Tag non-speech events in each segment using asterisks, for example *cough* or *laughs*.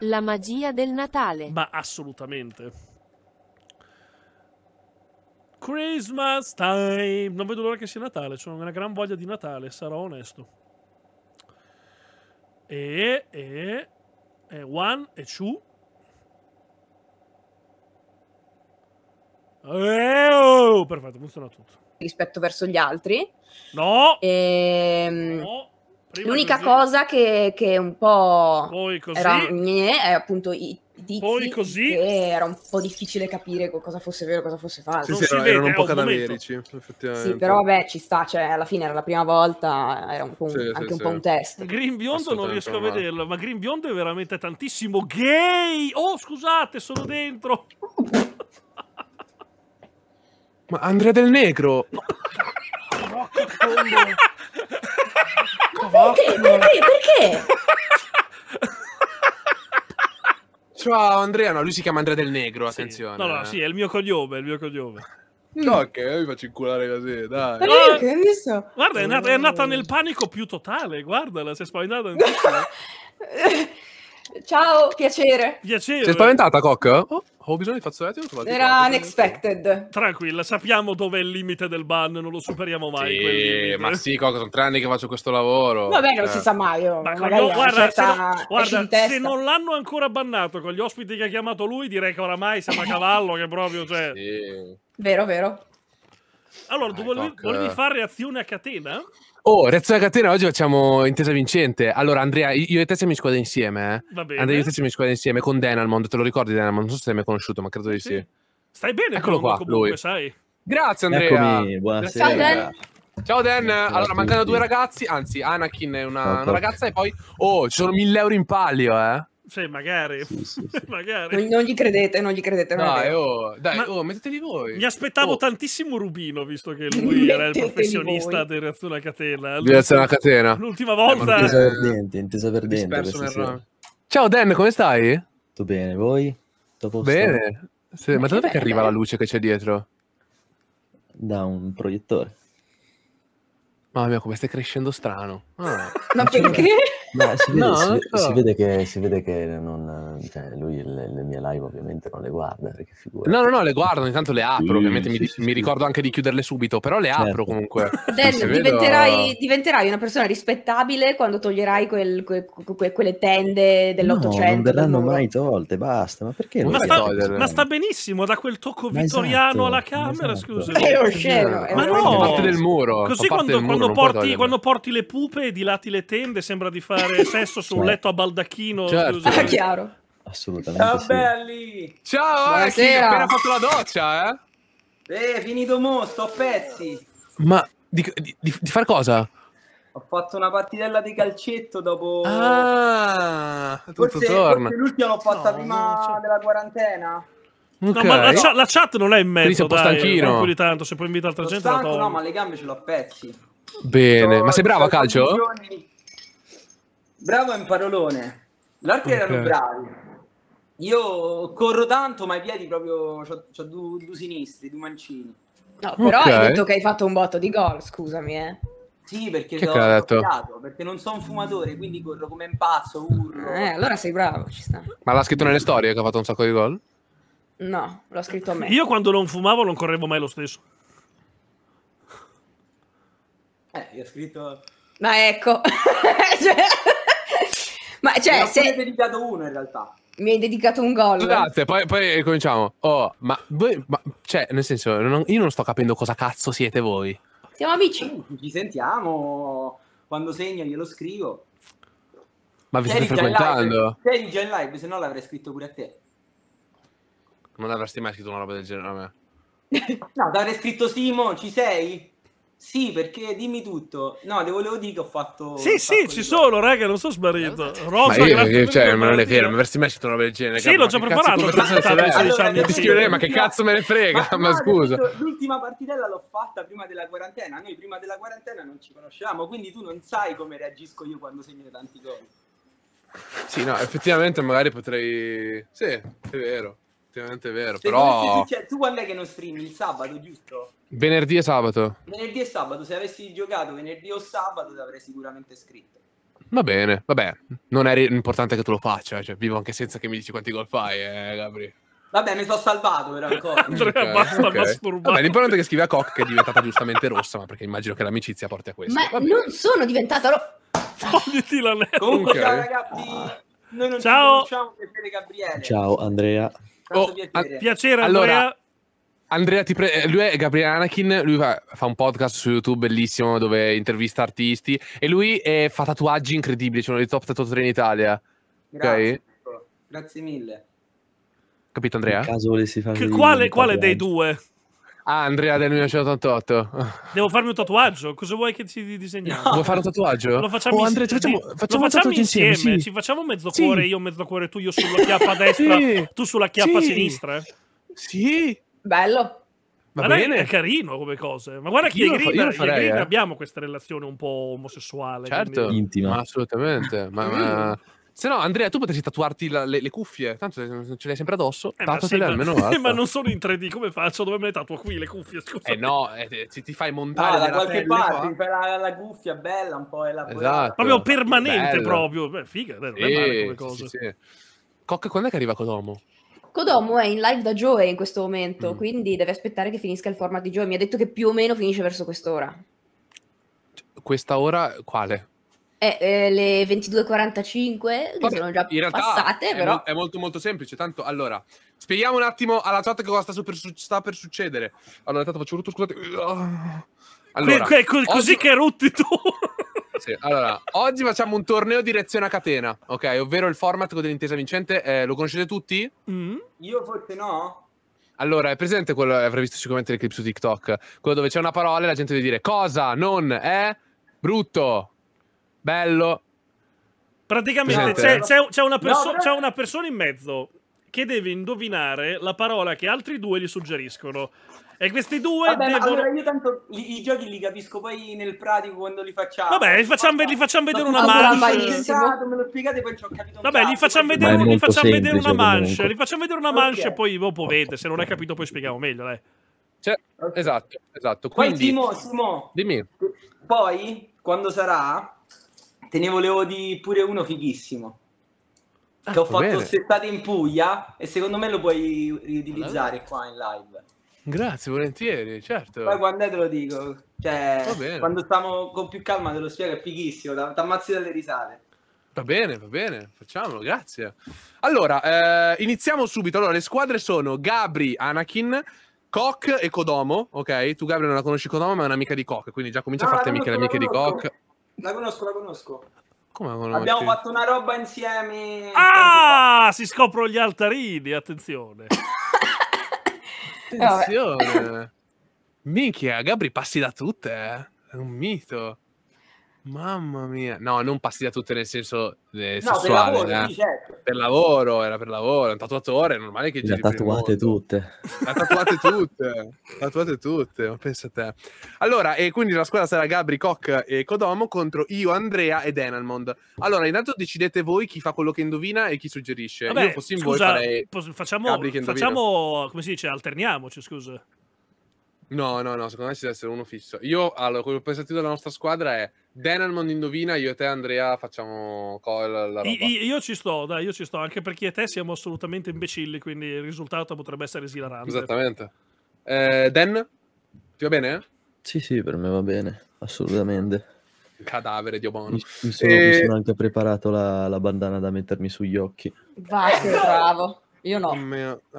La magia del Natale. Ma assolutamente. Christmas time. Non vedo l'ora che sia Natale, ho una gran voglia di Natale, sarò onesto. E, e, e one e two. Eh, oh, perfetto, funziona tutto. Rispetto verso gli altri. No. E, ehm, no. Prima L'unica così. cosa che, che, un po' poi così, era gne, è appunto i tizi così, era un po' difficile capire cosa fosse vero e cosa fosse falso. Sì, sì, era, erano un eh, po' cadaverici, Sì, però vabbè, ci sta, cioè alla fine era la prima volta, era un un, sì, anche un po' un test. Green Biondo non riesco a vederlo, ma Green Biondo è veramente tantissimo gay! Oh, scusate, sono dentro! ma Andrea Del Negro! *laughs* Rocco Condo! perché? Perché? Perché? Ciao Andrea, no, lui si chiama Andrea del Negro, sì. attenzione. No, no, eh. sì, è il mio cognome, è il mio cognome. Mm. No, mm. che mi faccio inculare così, dai. Ma no, che ah. hai visto? Guarda, è nata, è nata, nel panico più totale, guardala, si è spaventata. *laughs* Ciao, piacere. Piacere. Si è spaventata, Coc? Oh. Ho bisogno di fazzoletti? Era unexpected. Tranquilla, sappiamo dove è il limite del ban, non lo superiamo mai. Sì, ma sì, Coco, sono tre anni che faccio questo lavoro. Va bene, non si eh. sa mai. Oh. Ma Magari no, guarda, se, no, guarda se, non l'hanno ancora bannato con gli ospiti che ha chiamato lui, direi che oramai siamo a cavallo, che proprio c'è. Cioè... Sì. Vero, vero. Allora, Vai, tu volevi, volevi eh. fare reazione a catena? Oh, reazione a catena, oggi facciamo intesa vincente. Allora, Andrea, io e te siamo in squadra insieme. Eh? Va bene. Andrea, io e te siamo in squadra insieme con Denalmond. Te lo ricordi, Denalmond? Non so se l'hai mai conosciuto, ma credo di sì. sì. Stai bene, Eccolo qua, comunque, lui. sai. Grazie, Andrea. buonasera. Ciao, Dan. Ciao Dan, allora mancano due ragazzi, anzi Anakin è una, una, ragazza e poi... Oh, ci sono mille euro in palio, eh? Cioè, magari. Sì, sì, sì. *laughs* magari. Non, non, gli credete, non gli credete. Non dai, oh, dai Ma oh, mettetevi voi. Mi aspettavo oh. tantissimo Rubino, visto che lui *laughs* era il professionista di Reazione a Catena. Reazione a Catena. L'ultima eh, volta... Eh, intesa perdente, intesa per Ciao Dan, come stai? Tutto bene, voi? Tutto bene. Sì, ma da dove arriva la luce che c'è dietro? Da un proiettore. Mamma mia, come stai crescendo strano. Ah, ma perché? Ma si *laughs* vede, no, si, so. si vede che, si vede che non, cioè, lui le, le, mie live ovviamente non le guarda. No, no, no, le guardo, intanto le apro, sì, ovviamente sì, mi, sì, mi ricordo anche di chiuderle subito, però le certo. apro comunque. Dan, *laughs* diventerai, vedo... diventerai, una persona rispettabile quando toglierai quel, que, que, quelle tende dell'Ottocento. No, non verranno mai tolte, basta. Ma perché? non Ma, sta, ma sta, benissimo, da quel tocco ma esatto, vittoriano esatto, alla camera, esatto. scusa. È osceno. Ma no! Parte del muro. Così quando, del muro, porti, quando porti le pupe e dilati le tende sembra di fare fare *laughs* sesso su un cioè. letto a baldacchino. Certo. Ah, chiaro. Assolutamente. Ciao sì. belli. Ciao, Archi, eh, hai appena fatto la doccia, eh? Eh, finito mo, sto a pezzi. Ma di, di, di far cosa? Ho fatto una partitella di calcetto dopo. Ah, forse, forse l'ultima l'ho fatta no, prima della quarantena. Okay. No, la, la, chat non è in mezzo. Quindi sei un po' stanchino. Dai, tanto, se poi invita altra Lo gente. Stanco, no, ma le gambe ce l'ho a pezzi. Bene, ma sei bravo a calcio? Giorni, Bravo è un parolone. Gli altri okay. erano bravi. Io corro tanto, ma i piedi proprio. Ho, due, due sinistri, due mancini. No, però okay. hai detto che hai fatto un botto di gol, scusami, eh. Sì, perché che ho toccato, perché non sono un fumatore, quindi corro come un pazzo, urlo. Eh, allora sei bravo, ci sta. Ma l'ha scritto nelle storie che ha fatto un sacco di gol? No, l'ho scritto a me. Io quando non fumavo non correvo mai lo stesso. Eh, io ho scritto... Ma ecco. *laughs* cioè... Ma cioè, se... hai dedicato uno in realtà. Mi hai dedicato un gol. Scusate, poi, poi cominciamo. Oh, ma voi, ma, cioè, nel senso, non, io non sto capendo cosa cazzo siete voi. Siamo amici. Eh, ci sentiamo. Quando segno glielo scrivo. Ma vi state frequentando? Sei già in live, se no l'avrei scritto pure a te. Non avresti mai scritto una roba del genere a me. no, l'avrei scritto Simo, ci sei? Sì, perché dimmi tutto. No, devo volevo dire che ho fatto. Sì, sì, ci sono, raga, non sono smarrito. Rosa, ma io, grazie. Cioè, ma non è vero, ma avresti mai una roba del genere. Sì, l'ho già preparato. Ma, che cazzo me ne frega? Ma, ma no, scusa. L'ultima partitella l'ho fatta prima della quarantena. Noi prima della quarantena non ci conoscevamo, quindi tu non sai come reagisco io quando segno tanti gol. Sì, no, effettivamente magari potrei. Sì, è vero effettivamente è vero. Però... Tu, tu quando è che non streami? Il sabato, giusto? Venerdì e sabato. Venerdì e sabato, se avessi giocato venerdì o sabato ti avrei sicuramente scritto. Va bene, vabbè, non è importante che tu lo faccia, cioè vivo anche senza che mi dici quanti gol fai, eh, Gabri. Vabbè, mi sono salvato però ancora. *laughs* Andrea okay, basta okay. Vabbè, l'importante è che scrivi a Cock che è diventata giustamente rossa, ma perché immagino che l'amicizia porti a questo. Ma Vabbè. non sono diventata rossa. Togliti la leva. Comunque, okay. ciao ragazzi. Noi non ciao. ci conosciamo, Gabriele. Ciao Andrea. Oh, a- piacere, allora, Andrea. ti pre- eh, lui è Gabriele Anakin, lui fa, fa, un podcast su YouTube bellissimo dove intervista artisti e lui è, eh, fa tatuaggi incredibili, cioè uno dei top tatuatori in Italia. Grazie, okay? grazie mille. Capito Andrea? caso volessi fare quale, quale dei due? Ah, Andrea del 1988. Devo farmi un tatuaggio. Cosa vuoi che ci disegniamo? No. Vuoi fare un tatuaggio? Lo facciamo, oh, Andrea, facciamo, facciamo, facciamo, facciamo insieme. insieme. Sì. Ci facciamo mezzo sì. cuore, io mezzo cuore, tu, io sulla chiappa destra, sì. tu sulla chiappa sinistra. Eh. Sì. Bello. Va guarda, bene. È carino come cose. Ma guarda che io, Green, Green eh. abbiamo questa relazione un po' omosessuale. Certo, quindi... intima. Ma assolutamente. ma, ma... Mm. Se no, Andrea, tu potresti tatuarti la, le, le, cuffie, tanto ce le hai sempre addosso. Eh, ma, sì, almeno *laughs* eh, ma non sono in 3D, come faccio? Dove me le tatuo qui le cuffie? Scusa. Eh no, eh, ti, ti fai montare ah, da qualche parte, qua. la, la, cuffia bella un po' è la esatto. Proprio permanente Bello. proprio. Beh, figa, non sì, è male come cosa. Sì, sì. Coc, quando è che arriva Codomo? Kodomo è in live da Joe in questo momento, mm. quindi deve aspettare che finisca il format di Joe. Mi ha detto che più o meno finisce verso quest'ora. Questa ora quale? Eh, eh, le 22.45 Vabbè, sono già passate, è però. Mo- è molto molto semplice. Tanto, allora, spieghiamo un attimo alla chat cosa sta, super, sta per succedere. Allora, intanto faccio rutto, scusate. Allora, que- que- così oggi... che rutti tu. *laughs* Sì, allora, oggi facciamo un torneo direzione a catena, ok? Ovvero il format dell'intesa vincente. Eh, lo conoscete tutti? Mm. Io forse no. Allora, è presente quello, eh, avrei visto sicuramente le clip su TikTok, quello dove c'è una parola e la gente deve dire cosa, non, è, brutto, bello. Praticamente c'è, una, perso no, una persona in mezzo che deve indovinare la parola che altri due gli suggeriscono. E questi due Vabbè, devono... Allora io tanto li, i giochi li capisco poi nel pratico quando li facciamo. Vabbè, li facciamo, li facciamo vedere una mancia. Me lo spiegate poi ci ho capito. Vabbè, li facciamo vedere, li facciamo vedere una mancia. Li facciamo vedere una manche e poi dopo boh, vedete. Se non hai capito poi spieghiamo meglio, dai. Cioè, okay. Esatto, esatto. Quindi, poi Simo, Simo. Dimmi. Poi, quando sarà, te ne volevo di pure uno fighissimo. Ah, che ho fatto settate in Puglia e secondo me lo puoi riutilizzare allora. qua in live. Grazie, volentieri, certo. Poi quando è te lo dico, cioè, quando stiamo con più calma te lo spiego, è fighissimo, ti ammazzi dalle risate. Va bene, va bene, facciamolo, grazie. Allora, eh, iniziamo subito. Allora, le squadre sono Gabri, Anakin, Koch e Kodomo, ok? Tu Gabri non la conosci Kodomo, ma è un'amica di Koch, quindi già comincia no, a farti amiche, amiche di Koch. La conosco, la conosco. Come conosco? Abbiamo fatto una roba insieme. Ah, si scoprono gli altarini, attenzione. *coughs* attenzione. Minchia, Gabri passi da tutte, eh. È un mito. Mamma mia, no, non tutte nel senso eh, no, sessuale, per lavoro, eh. certo. per lavoro, era per lavoro, un tatuatore, è normale che... Le tatuate tutte. Le tatuate tutte, tatuate tutte, ma pensa a te. Allora, e quindi la squadra sarà Gabri, Koch e Codomo contro io, Andrea ed Enalmond. Allora, intanto decidete voi chi fa quello che indovina e chi suggerisce. Vabbè, Io fossi in scusa, voi farei facciamo, Gabri che Facciamo, come si dice, alterniamoci, scusa. No, no, no, secondo me ci deve essere uno fisso. Io, allora, quello che ho pensato della nostra squadra è Dan Almond indovina, io e te Andrea facciamo la, la I, io ci sto, dai, io ci sto, anche perché io e te siamo assolutamente imbecilli, quindi il risultato potrebbe essere esilarante. Esattamente. Eh, Dan, ti va bene? Sì, sì, per me va bene, assolutamente. Cadavere di Obono. Mi, mi, sono, e... Eh, mi sono anche preparato la, la, bandana da mettermi sugli occhi. Vai, che bravo. Io no.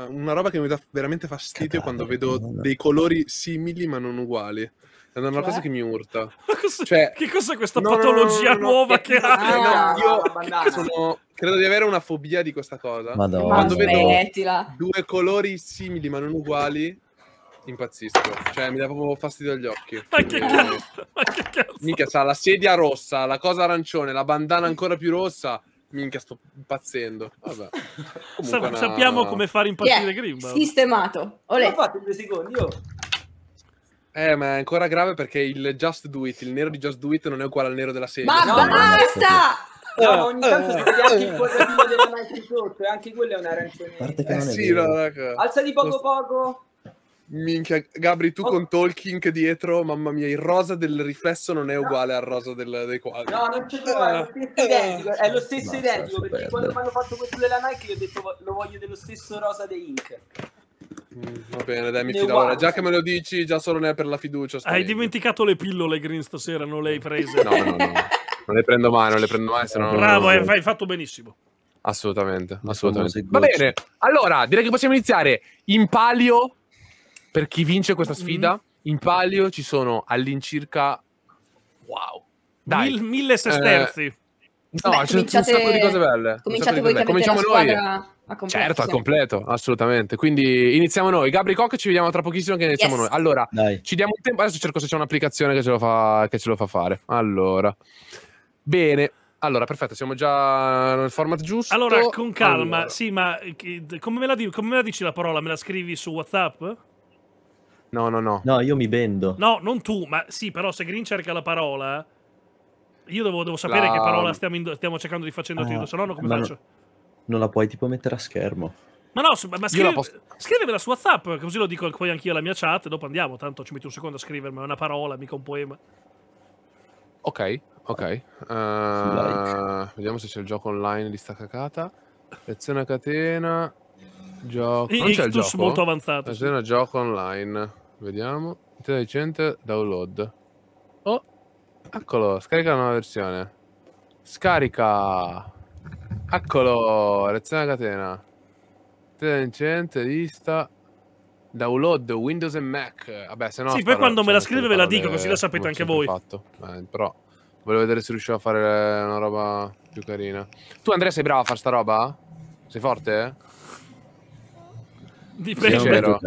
Una roba che mi dà veramente fastidio Cadavere, quando vedo dei colori simili ma non uguali è una cioè? cosa che mi urta. *laughs* Cosa, cioè, che cos'è questa no, patologia no, no, nuova che ha? Ah, io sono, credo di avere una fobia di questa cosa. Madonna. Quando Maspettila. Ah, vedo due colori simili ma non uguali, impazzisco. Cioè, mi dà proprio fastidio agli occhi. Ma che cazzo? Ma che cazzo? Mica sa, la sedia rossa, la cosa arancione, la bandana ancora più rossa. Minchia, sto impazzendo. Vabbè. Sa una... Sappiamo come fare impazzire yeah. Grimba. Sistemato. Ho fatto due secondi. Io. Eh, ma è ancora grave perché il Just Do It, il nero di Just Do It non è uguale al nero della serie. Ma no, basta! No, no, ogni tanto si anche il eh. quadratino della Nike sotto e anche quello è un arancione. eh sì, no, ecco. Alza di poco poco. Minchia, Gabri, tu oh. con Tolkien dietro, mamma mia, il rosa del riflesso non è uguale no. al rosa del, dei quadri. No, non c'è uguale, ah. è lo stesso identico, no, perché quando mi hanno fatto questo della Nike io ho detto lo voglio dello stesso rosa dei Ink. Va bene, dai, mi fido. Allora, già che me lo dici, già solo ne è per la fiducia. Hai dimenticato le pillole green stasera, non le hai prese? no, no, no. Non le prendo mai, non le prendo mai. Sennò Bravo, non... hai fatto benissimo. Assolutamente, assolutamente. Va bene, allora, direi che possiamo iniziare. In palio, per chi vince questa mm-hmm. sfida, mm. in palio ci sono all'incirca... Wow. Dai. Mil, mille sesterzi. Eh, no, Beh, cominciate... c'è un sacco di cose belle. Cominciate voi belle. Cominciamo noi. Squadra completo, certo, al completo, assolutamente. Quindi iniziamo noi. Gabri Cock, ci vediamo tra pochissimo che iniziamo yes. noi. Allora, Dai. ci diamo un tempo. Adesso cerco se c'è un'applicazione che ce, fa, che ce lo fa, fare. Allora, bene. Allora, perfetto, siamo già nel format giusto. Allora, con calma, allora. sì, ma come me, la, come me la dici la parola? Me la scrivi su WhatsApp? No, no, no. No, io mi bendo. No, non tu, ma sì, però se Green cerca la parola, io devo, devo sapere la... che parola stiamo, stiamo, cercando di facendo ah, se no come faccio? No non la puoi tipo mettere a schermo. Ma no, ma scrive, posso... scrivemela su WhatsApp, così lo dico poi anch'io alla mia chat, e dopo andiamo, tanto ci metti un secondo a scrivermi una parola, mica un poema. Ok, ok. Uh, like. Vediamo se c'è il gioco online di sta cacata. Lezione a catena. Gioco. Non c'è il gioco? molto avanzato. Lezione sì. gioco online. Vediamo. Intelligente download. Oh, eccolo, scarica la nuova versione. Scarica. Eccolo, lezione a catena. Tenente, incidente, lista, download Windows e Mac. Vabbè, se no. Sì, poi quando me la scrive ve la dico, così la sapete anche voi. Fatto. Eh, però volevo vedere se riuscivo a fare una roba più carina. Tu, Andrea, sei bravo a fare sta roba? Sei forte? Di prego.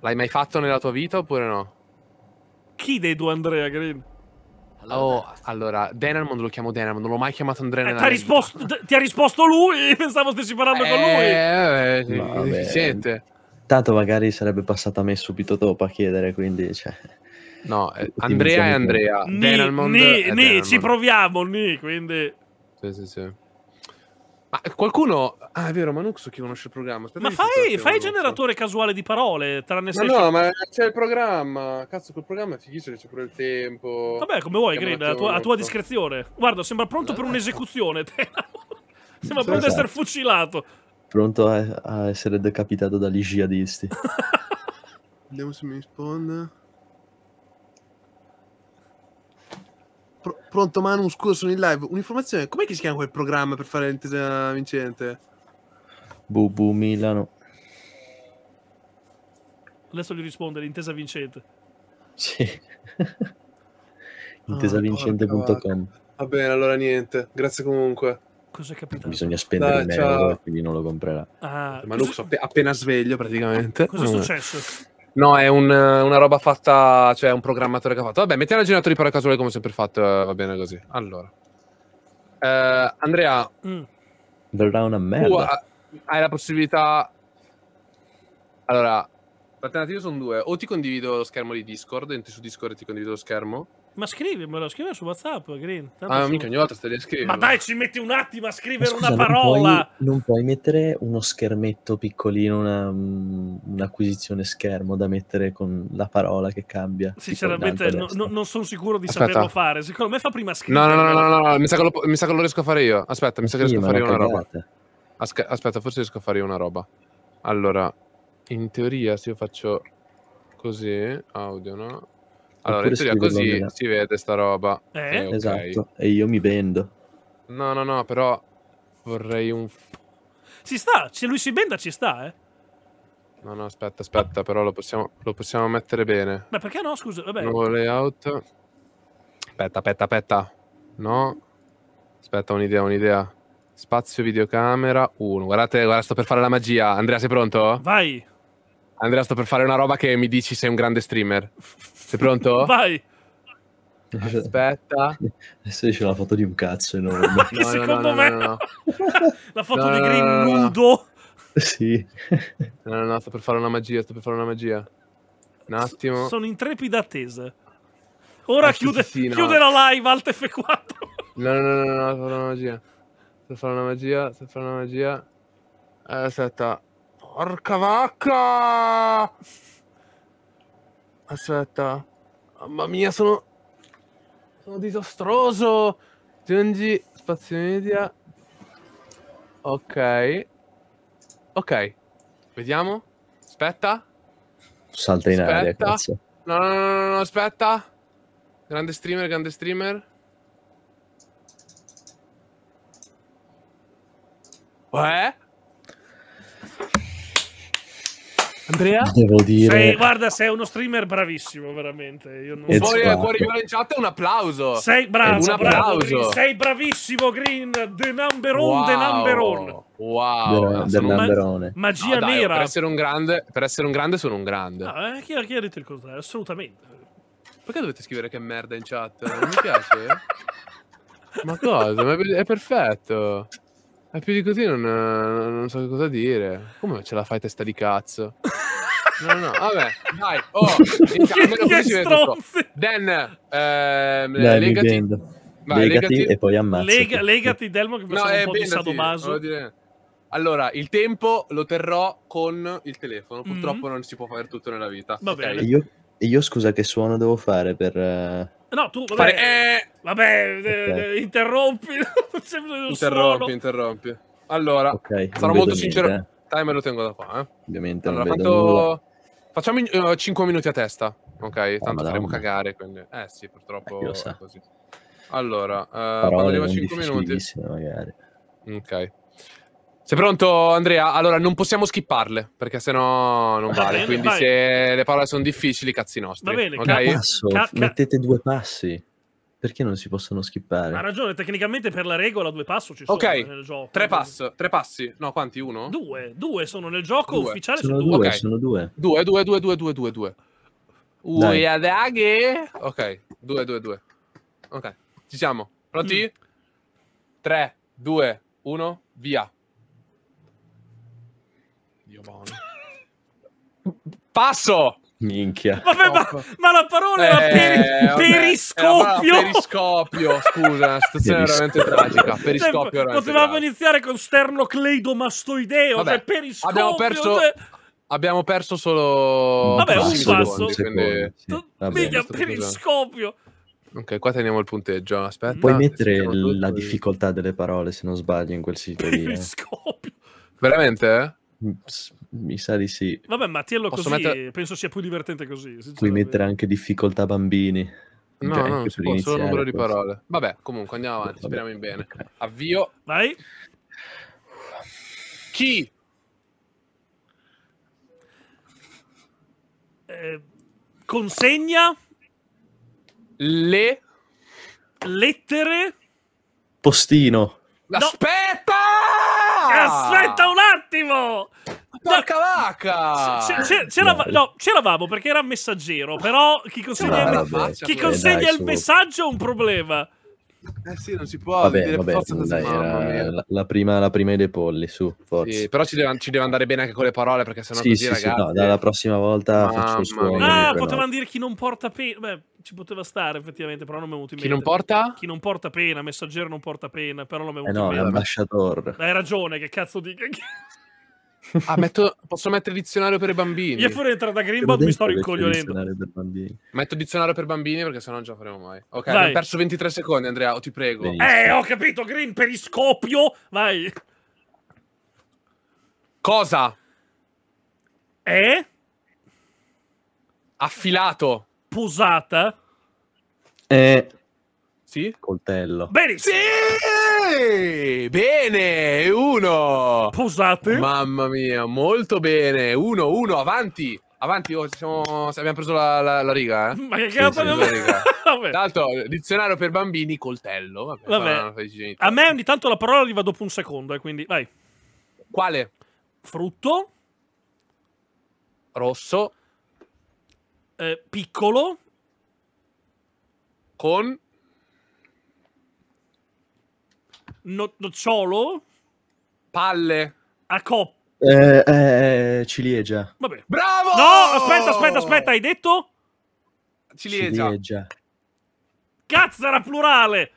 L'hai mai fatto nella tua vita oppure no? Chi dei due Andrea Green? Allora, oh, allora, Denarmond lo chiamo Denarmond, non l'ho mai chiamato Andrea eh, ti, ha risposto lui, *laughs* pensavo stessi parlando eh, con lui. Eh, vabbè, Tanto magari sarebbe passata a me subito dopo a chiedere, quindi... Cioè, no, eh, Andrea è Andrea, Ni, è ni, ci proviamo, Ni, quindi... Sì, sì, sì. Ma qualcuno. Ah, è vero, Manux conosce il programma. Aspetta ma fai, fai generatore casuale di parole, tranne se. No, no, ma c'è il programma. Cazzo, quel programma è fighissimo, c'è pure il tempo. Vabbè, come vuoi, Green, a tua, a tua discrezione. Guarda, sembra pronto per un'esecuzione. sembra pronto ad essere fucilato. Pronto a, a essere decapitato dagli jihadisti. *laughs* Vediamo se mi risponde. Pro- pronto Manu, scusa, sono in live. Un'informazione, com'è che si chiama quel programma per fare l'intesa vincente? Bubu Milano. Adesso gli risponde l'intesa vincente. Sì. *laughs* intesavincente.com. Ah, Va bene, allora niente. Grazie comunque. Cosa è capitato? Bisogna spendere Dai, un quindi non lo comprerà. Ah, Ma Luke appena sveglio praticamente. Cosa è mm. successo? No, è un, una roba fatta, cioè un programmatore che ha fatto. Vabbè, mettiamo il generatore di parole casuali come sempre fatto, eh, va bene così. Allora. Uh, Andrea, mm. verrà una merda. hai la possibilità... Allora, le alternative sono due. O ti condivido lo schermo di Discord, entri su Discord e ti condivido lo schermo ma scrivimelo, scrivilo su WhatsApp, Green. Tanto ah, su... mica ogni volta stai a scrivere. Ma dai, ci metti un attimo a scrivere scusa, una parola. Non puoi, non puoi, mettere uno schermetto piccolino, una, mm, un'acquisizione schermo da mettere con la parola che cambia. Sinceramente, no, no, non sono sicuro di Aspetta. saperlo fare. Secondo me fa prima scrivere. No, no, no, no, no, Mi, sa che lo, mi sa che lo riesco a fare io. Aspetta, mi sa che sì, riesco a fare io una roba. aspetta, forse riesco a fare io una roba. Allora, in teoria, se io faccio così, audio, no? Allora, in teoria così si vede sta roba. Eh? eh okay. Esatto, e io mi vendo. No, no, no, però vorrei un... Si sta, se lui si benda ci sta, eh. No, no, aspetta, aspetta, ah. però lo possiamo, lo possiamo, mettere bene. Ma perché no, scusa, vabbè. Nuovo layout. Aspetta, aspetta, aspetta. No. Aspetta, un'idea, un'idea. Spazio videocamera 1. Guardate, guarda, sto per fare la magia. Andrea, sei pronto? Vai. Andrea, sto per fare una roba che mi dici sei un grande streamer. Sei pronto? *laughs* Vai! Aspetta. Adesso c'è la foto di un cazzo enorme. *laughs* no, secondo me *laughs* la foto di Green nudo. Sì. No, no, no, sto per fare una magia, sto per fare una magia. Un attimo. Sono in trepida attesa. Ora ah, chiude, sì, sì, no. chiude, la live alt F4. No, no, no, no, no, sto per fare una magia. Sto per fare una magia, sto per fare una magia. Eh, aspetta. Porca vacca! Aspetta. Mamma mia, sono... Sono disastroso! Aggiungi spazio media. Ok. Ok. Vediamo. Aspetta. Salta in aria, aspetta. cazzo. No, no, no, no, aspetta. Grande streamer, grande streamer. Eh? Andrea? Devo dire... Sei, guarda, sei uno streamer bravissimo, veramente. Io non... It's Poi può arrivare in chat un applauso. Sei bravo, un applauso. Bravo, sei bravissimo, Green. The number one, wow. the number one. Wow, del, ma magia no, dai, nera. Per essere, un grande, per essere un grande sono un grande. No, eh, chi, chi ha detto il contrario? Assolutamente. Perché dovete scrivere che merda in chat? Non mi piace. *laughs* ma cosa? Ma è perfetto. Ma eh, più di così non, eh, non so che cosa dire. Come ce la fai testa di cazzo? No, no, no, vabbè, dai, oh, *laughs* almeno 15 minuti. Dan, ehm, dai, legati, vai, legati, legati, e poi ammazzo. Lega, legati Delmo che no, eh, un po' di sadomaso. Allora, il tempo lo terrò con il telefono. Mm. Purtroppo mm-hmm. non si può fare tutto nella vita. Va okay? bene. Io, io scusa che suono devo fare per... Uh... No, tu, vabbè, fare... eh... vabbè okay. eh, eh interrompi. *laughs* interrompi, interrompi. Allora, okay, sarò molto sincero. Niente. Time eh. me lo tengo da qua, eh. Ovviamente allora, quanto... Facciamo uh, eh, 5 minuti a testa, ok? Oh, Tanto faremo cagare, quindi... Eh sì, purtroppo eh, è così. Allora, uh, quando arriva 5 minuti... Magari. Ok. Sei pronto, Andrea? Allora, non possiamo skipparle, perché sennò non vale. Bene, Quindi, vai. se le parole sono difficili, cazzi nostri. Va bene, okay? passo, ca- mettete due passi. Perché non si possono skippare? Ha ragione, tecnicamente per la regola due passi ci sono okay. nel gioco. Tre, pass, tre passi, no, quanti? Uno? Due, due sono nel gioco due. ufficiale. Sono, sono due, due. Okay. sono due. Due, due, due, due, due, due, due. Ui, adaghe. Ok, due, due, due. Ok, ci siamo. Pronti? Mm. Tre, due, uno, via. Giovanni. Passo! Minchia. Vabbè, ma, ma, la parola era eh, peri, periscopio. Era periscopio, scusa, la situazione è veramente tragica. Periscopio cioè, potevamo iniziare con sternocleidomastoideo, Vabbè, cioè periscopio. Abbiamo perso... Cioè... Abbiamo perso solo... Vabbè, un passo. Quindi... Vabbè, periscopio. Ok, qua teniamo il punteggio, aspetta. Puoi ah, mettere la difficoltà delle parole, se non sbaglio, in quel sito eh. Periscopio. Veramente? Mm, mi sa di sì. Vabbè, ma tiello Posso così mettere... penso sia più divertente così. Puoi mettere anche difficoltà bambini. No, no, non si può, solo numero di parole. Vabbè, comunque andiamo avanti, Vabbè. speriamo in bene. Avvio. Vai. Chi? Eh, consegna le lettere postino. Aspetta! Aspetta un attimo! Porca vacca! C'eravamo no, c'eravamo perché era messaggero, però chi consegna, il, eh, chi consegna il messaggio è un problema. Eh sì, non si può vabbè, vabbè dai, era la, la, prima, la prima dei polli, su, forza. Sì, però ci deve, ci deve, andare bene anche con le parole, perché sennò sì, così, sì, ragazzi... Sì, no, dalla prossima volta Mamma faccio il suono. Ah, potevano no. dire chi non porta pena. Beh, ci poteva stare, effettivamente, però non mi è venuto in mente. Chi non porta? Chi non porta pena, messaggero non porta pena, però non mi è eh venuto eh no, in mente. no, l'ambasciatore. Hai ragione, che cazzo di... Ah, metto, posso mettere dizionario per i bambini. Io fuori entrata da Greenbot mi sto rincoglionendo. Metto dizionario per bambini perché sennò non ce la faremo mai. Ok, Dai. perso 23 secondi, Andrea, oh, ti prego. Benissimo. Eh, ho capito, Green periscopio. Vai. Cosa? Eh? Affilato. Posata. Eh. Sì? Coltello. Benissimo. Sì! Bene, uno. Posate. Mamma mia, molto bene. Uno, uno, avanti. Avanti, oh, siamo... abbiamo preso la, la, la riga, eh? Ma che cazzo sì, non... *laughs* Tra dizionario per bambini, coltello. Vabbè, vabbè. A me ogni tanto la parola arriva dopo un secondo, eh, quindi vai. Quale? Frutto. Rosso. Eh, piccolo. Con No, nocciolo? Palle. A coppa. Eh, eh, eh, ciliegia. Vabbè. Bravo! No, aspetta, aspetta, aspetta, hai detto? Ciliegia. ciliegia. Cazzo era plurale!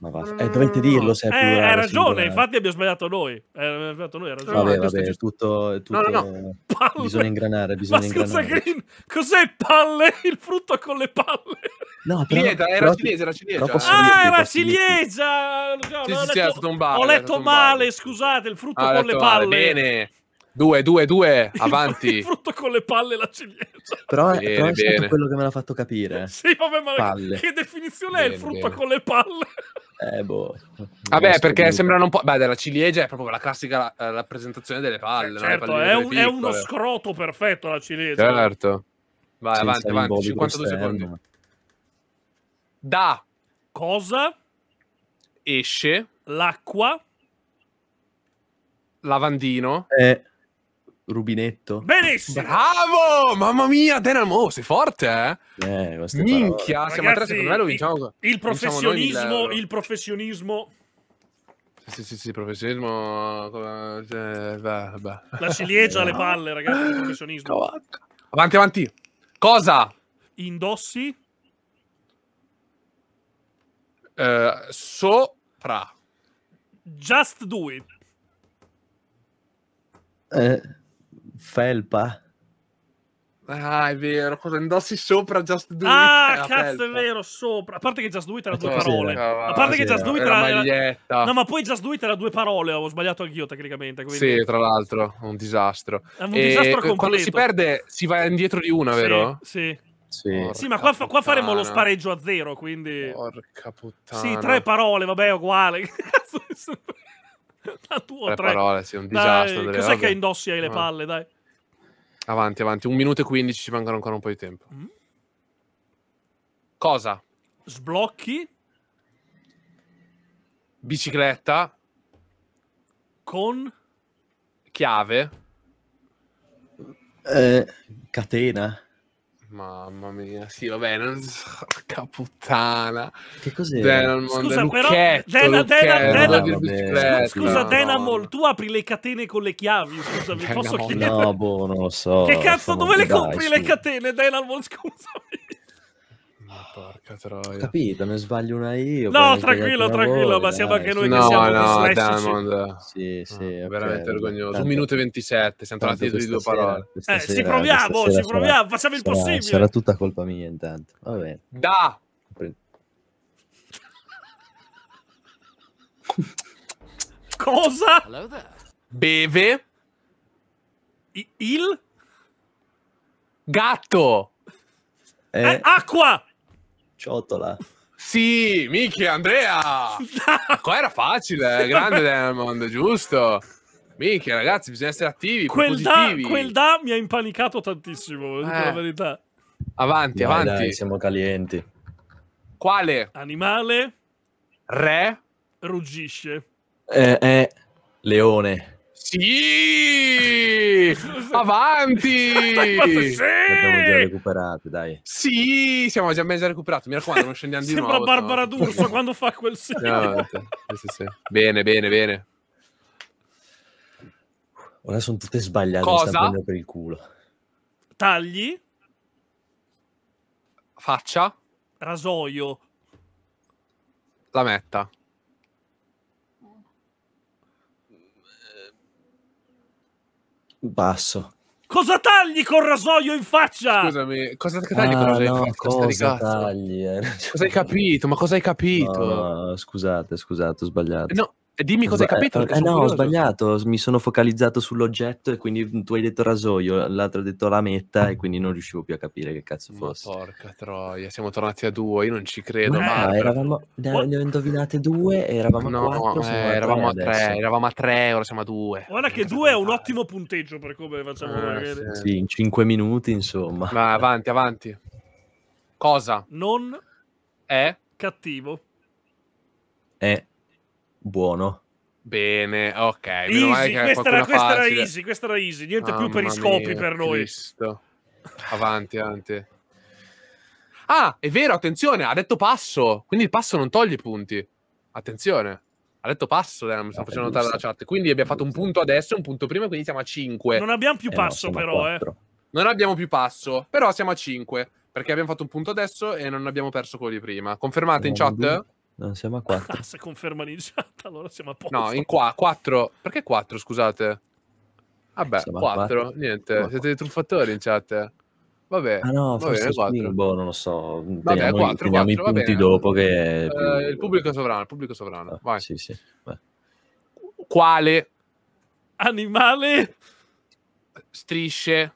Ma va... eh, dovete mm. dirlo se è eh, plurale, eh, Hai ragione, infatti abbiamo sbagliato noi. Eh, abbiamo sbagliato noi, hai ragione. Vabbè, vabbè, è tutto, è tutto... No, no, no. Palle. Bisogna ingranare, bisogna Ma ingranare. Green, cos'è palle? Il frutto con le palle? No, però, ciliegia, era però, ciliegia, era ciliegia. Però ah, era ciliegia! sì, sì, ho sì, letto, stato un bar, ho letto male, scusate, il frutto ah, con le palle. Male, bene. Due, due, due, *laughs* avanti. Il *laughs* frutto con le palle e la ciliegia. Però, bene, però è stato quello che me l'ha fatto capire. Sì, vabbè, ma palle. che definizione bene, è il frutto con le palle? Eh, boh. Vabbè, perché sembrano un po'. Beh, della ciliegia è proprio la classica eh, rappresentazione delle palle. Eh, certo, no? palle è, un, è, uno scroto perfetto la ciliegia. Certo. Vai sì, avanti, avanti. 52 secondi. Da cosa esce l'acqua? Lavandino. Eh. Rubinetto. Benissimo! Bravo! Mamma mia, Denamo, oh, sei forte, eh? eh Minchia, parole. siamo Ragazzi, a tre, secondo me lo vinciamo. Il, diciamo il professionismo, il professionismo... Sì, sì, sì, professionismo... Cioè, beh, beh. La ciliegia alle eh. palle, ragazzi, il professionismo. Avanti, avanti. Cosa? Indossi? Eh, sopra. Just do it. Eh felpa. Ah, è vero, cosa indossi sopra Just Do It? Ah, ah cazzo, felpa. è vero, sopra. A parte che Just Do It era due parole. a parte ah, che Just Do It era... maglietta. No, ma poi Just Do It era due parole, avevo sbagliato anch'io tecnicamente. Quindi... Sì, tra l'altro, un disastro. È un e disastro eh, completo. Quando si perde si va indietro di una, vero? Sì. Sì, sì, sì ma qua, qua, faremo lo spareggio a zero, quindi... Porca puttana. Sì, tre parole, vabbè, uguale. *laughs* Cazzo, la tua tre, tre. parole, sì, un disastro. Dai, cos'è vabbè. che indossi hai le ah. palle, dai? Avanti, avanti. Un minuto e quindici, ci mancano ancora un po' di tempo. Mm. Cosa? Sblocchi. Bicicletta. Con. Chiave. Eh, catena. Mamma mia, sì, vabbè, non porca *laughs* caputtana. Che cos'è? Denamon, scusa, però Dena, Dena, Dena, scusa, no, Denamol, no. tu apri le catene con le chiavi, scusa, mi posso chiedere? No, boh, non lo so. Che cazzo, dove le compri dai, le catene, Denamol, scusami? Porca troia. capito, ne sbaglio una io. No, tranquillo, tranquillo, voi, ma siamo anche noi no, che siamo no, no, Diamond. Sì, sì, ah, okay, veramente orgoglioso. Tanto, un minuto e 27, siamo tornati di due parole. eh, sera, ci proviamo, ci sarà, proviamo, facciamo il sarà, possibile. Sarà tutta colpa mia intanto. Va bene. Da! *laughs* Cosa? Beve il gatto. Eh, eh acqua! ciotola. Sì, minchia, Andrea! Qua era facile, eh, grande Diamond, giusto? Minchia, ragazzi, bisogna essere attivi, quel da, quel da, mi ha impanicato tantissimo, eh. la verità. Avanti, Vai avanti. Dai, siamo calienti. Quale? Animale. Re. Ruggisce. Eh, eh. Leone. Sì! *laughs* Avanti! sì! Abbiamo già recuperato, dai. Sì, siamo già mezzo recuperati. Mi raccomando, non scendiamo di nuovo. Sembra Barbara no. D'Urso quando fa quel segno. No, ah, sì, sì. Bene, bene, bene. Ora sono tutte sbagliate. Cosa? per il culo. Tagli. Faccia. Rasoio. La metta. Basso. Cosa tagli col rasoio in faccia? Scusami, cosa tagli ah, col rasoio no, in faccia? Cosa tagli? Eh. Cosa hai capito? Ma cosa hai capito? No, scusate, scusate, ho sbagliato. No, Dimmi cosa hai capito. Eh, no, ho sbagliato. Mi sono focalizzato sull'oggetto e quindi tu hai detto rasoio, l'altro ha detto lametta e quindi non riuscivo più a capire che cazzo fosse. Ma porca troia, siamo tornati a due. Io non ci credo. Ma eravamo, ne, ho indovinate due, eravamo no, eh, a quattro. Eh, eravamo a tre, eravamo a tre, ora siamo a due. Guarda che due è un ottimo punteggio per come facciamo ah, eh, vedere. Sì. in cinque minuti, insomma. Ma avanti, avanti. Cosa? Non è cattivo. È Buono. Bene, ok. Easy, questa, era, questa era, easy, questa era easy. Niente Mamma più scopi per noi. Cristo. Avanti, avanti. Ah, è vero, attenzione, ha detto passo. Quindi il passo non toglie punti. Attenzione. Ha detto passo, mi sta ah, facendo notare la chat. Quindi abbiamo fatto un punto adesso e un punto prima, quindi siamo a 5. Non abbiamo più passo, eh no, però, eh. Non abbiamo più passo, però siamo a 5. Perché abbiamo fatto un punto adesso e non abbiamo perso quelli prima. Confermate in chat? Non siamo a 4. *laughs* se conferma chat, allora siamo a posto. No, in qua, 4. Perché 4, scusate? Vabbè, 4. Niente, siamo siete dei truffatori in chat. Vabbè, ah no, vabbè, forse 4. Sì, boh, non lo so. Vabbè, teniamo, 4, teniamo 4, i punti dopo che... Eh, il pubblico sovrano, il pubblico sovrano. Ah, Vai. Sì, sì. Quale? Animale? Strisce?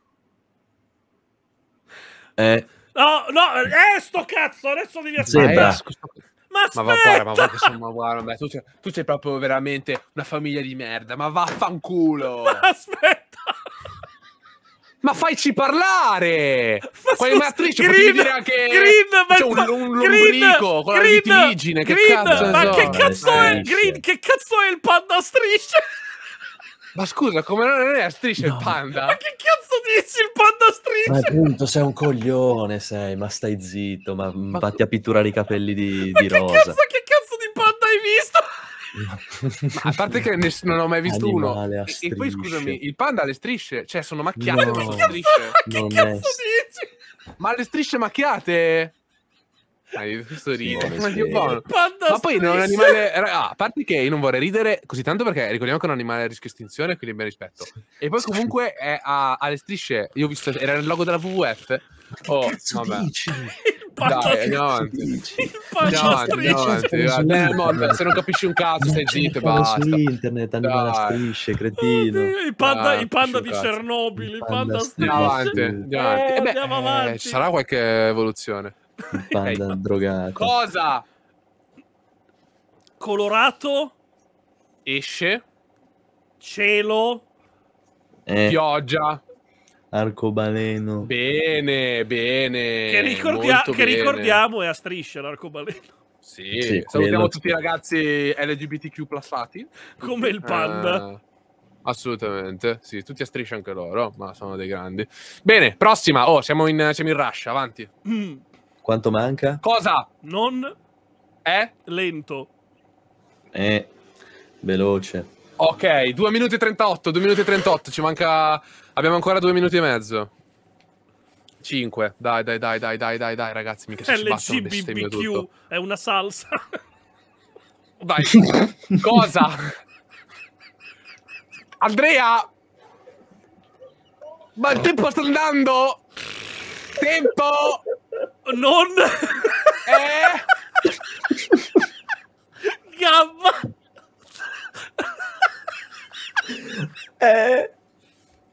Eh... No, no, eh, sto cazzo, adesso devi aspettare. Zebra. Eh, ma, ma va guarda, ma guarda, insomma, guarda beh, tu, sei, tu, sei, proprio veramente una famiglia di merda, ma vaffanculo! Ma *laughs* aspetta! Ma faici parlare! Ma Quale attrice potevi dire anche Green, c'è un, un lombrico con green, la litigine, green, che cazzo Ma eh, che cazzo è il Green? Che cazzo è il panda strisce? Ma scusa, come non è a strisce no. il panda? Ma che cazzo dici il panda a strisce? Ma appunto, sei un coglione, sei, ma stai zitto, ma, ma... vatti mm, a pitturare i capelli di, di che rosa. Cazzo, che cazzo di panda hai visto? a parte che ness- non ho mai visto Animale uno. E, poi scusami, il panda ha le strisce, cioè sono macchiate. No, ma che cazzo, che cazzo dici? Ma le strisce macchiate? Hai questo ride. Simone, ma, buono. ma poi non è un animale. Ah, a parte che io non vorrei ridere così tanto perché ricordiamo che è un animale a rischio estinzione, quindi ben rispetto. E poi comunque è a, le strisce. Io ho visto. Era il logo della WWF. Oh, vabbè. Dici? *laughs* Dai, andiamo avanti. Andiamo avanti, eh, Se non capisci un cazzo, stai zitto e basta. su internet, animale strisce, cretino. Oddio, i panda, ah, i panda di Chernobyl, i panda, panda strisce. Andiamo avanti, andiamo avanti. Eh, eh andiamo avanci. Eh, sarà qualche evoluzione. Il *laughs* panda okay. drogato. Cosa? Colorato. Esce. Cielo. Eh. Pioggia. Arcobaleno. Bene, bene. Che, ricordia- che bene. ricordiamo è a strisce l'arcobaleno. Sì, sì salutiamo tutti i ragazzi LGBTQ plassati. Come il panda. Uh, assolutamente, sì, tutti a strisce anche loro, ma sono dei grandi. Bene, prossima. Oh, siamo in, siamo in rush, avanti. Mm. Quanto manca? Cosa? Non è lento. È veloce. Ok, 2 minuti e 38, 2 minuti e 38, ci manca... Abbiamo ancora 2 minuti e mezzo. 5, dai, dai, dai, dai, dai, dai, dai, ragazzi, mica ci battono bestemmio è una salsa. Dai, *laughs* cosa? Andrea! Ma il tempo sta andando! Tempo! Non... Eh... Gamma. Eh...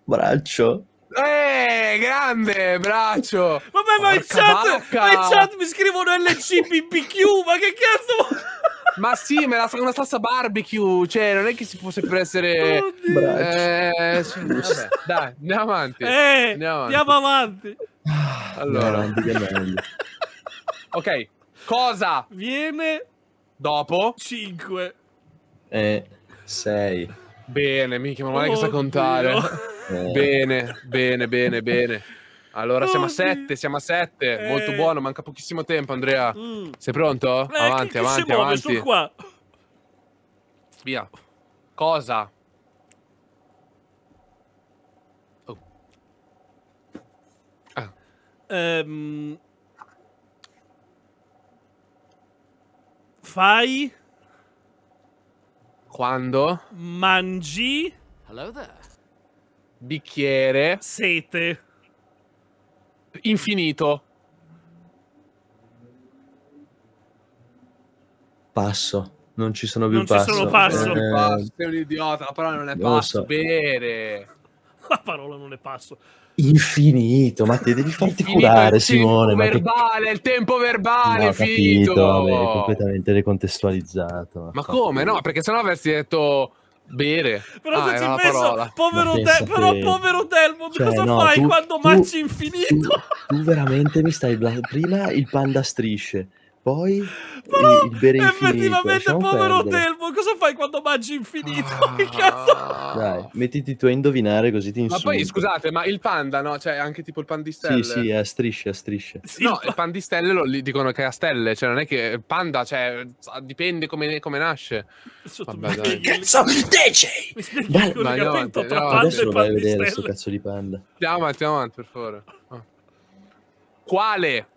Braccio. Eh, grande braccio! Vabbè, ma in, chat, ma il chat mi scrivono LCBBQ, ma che cazzo? *laughs* Ma sì, ma è una stessa barbecue, cioè non è che si può sempre essere... Oddio. Eh, sì, vabbè, dai, andiamo avanti. Eh, andiamo avanti. Andiamo avanti. Ah, allora, no, *laughs* ok, cosa viene dopo 5 e 6? Bene, mica, male non che sa contare. *laughs* Eh. Bene, bene, bene, bene. Allora, oh siamo a 7, siamo a 7. Eh. Molto buono, manca pochissimo tempo, Andrea. Mm. Sei pronto? Eh, avanti, che, che avanti, avanti. Via. Cosa ehm, fai quando mangi bicchiere sete infinito passo non ci sono più non passo. ci sono passo. Eh... passo sei un idiota la parola non è non passo so. bere *laughs* la parola non ne passo. Infinito, ma te devi farti curare, Simone. il Simone. Tempo verbale, che... il tempo verbale, no, finito. vabbè, è completamente decontestualizzato. Ma come? No, perché sennò avresti detto bere. Però ah, se ci penso, povero, te, però, che... povero Telmo, cioè, cosa no, fai tu, quando tu, mangi infinito? Tu, tu veramente mi stai... Prima il panda strisce, poi Però il bere effettivamente, povero perdere. Telmo, cosa fai quando mangi infinito? Ah. *laughs* Che cazzo? Dai, mettiti tu a indovinare così ti insulto Ma poi scusate, ma il panda, no? Cioè anche tipo il pan di stelle. Sì, sì, a strisce, a strisce. *laughs* Sì, no, il pan di stelle lo, li dicono che è a stelle, cioè non è che panda, cioè dipende come, come nasce. Vabbè, *laughs* che Cazzo, DJ! Dai, ma no, no, no, adesso lo vai a vedere questo cazzo di panda. Andiamo avanti, andiamo avanti, per favore. Quale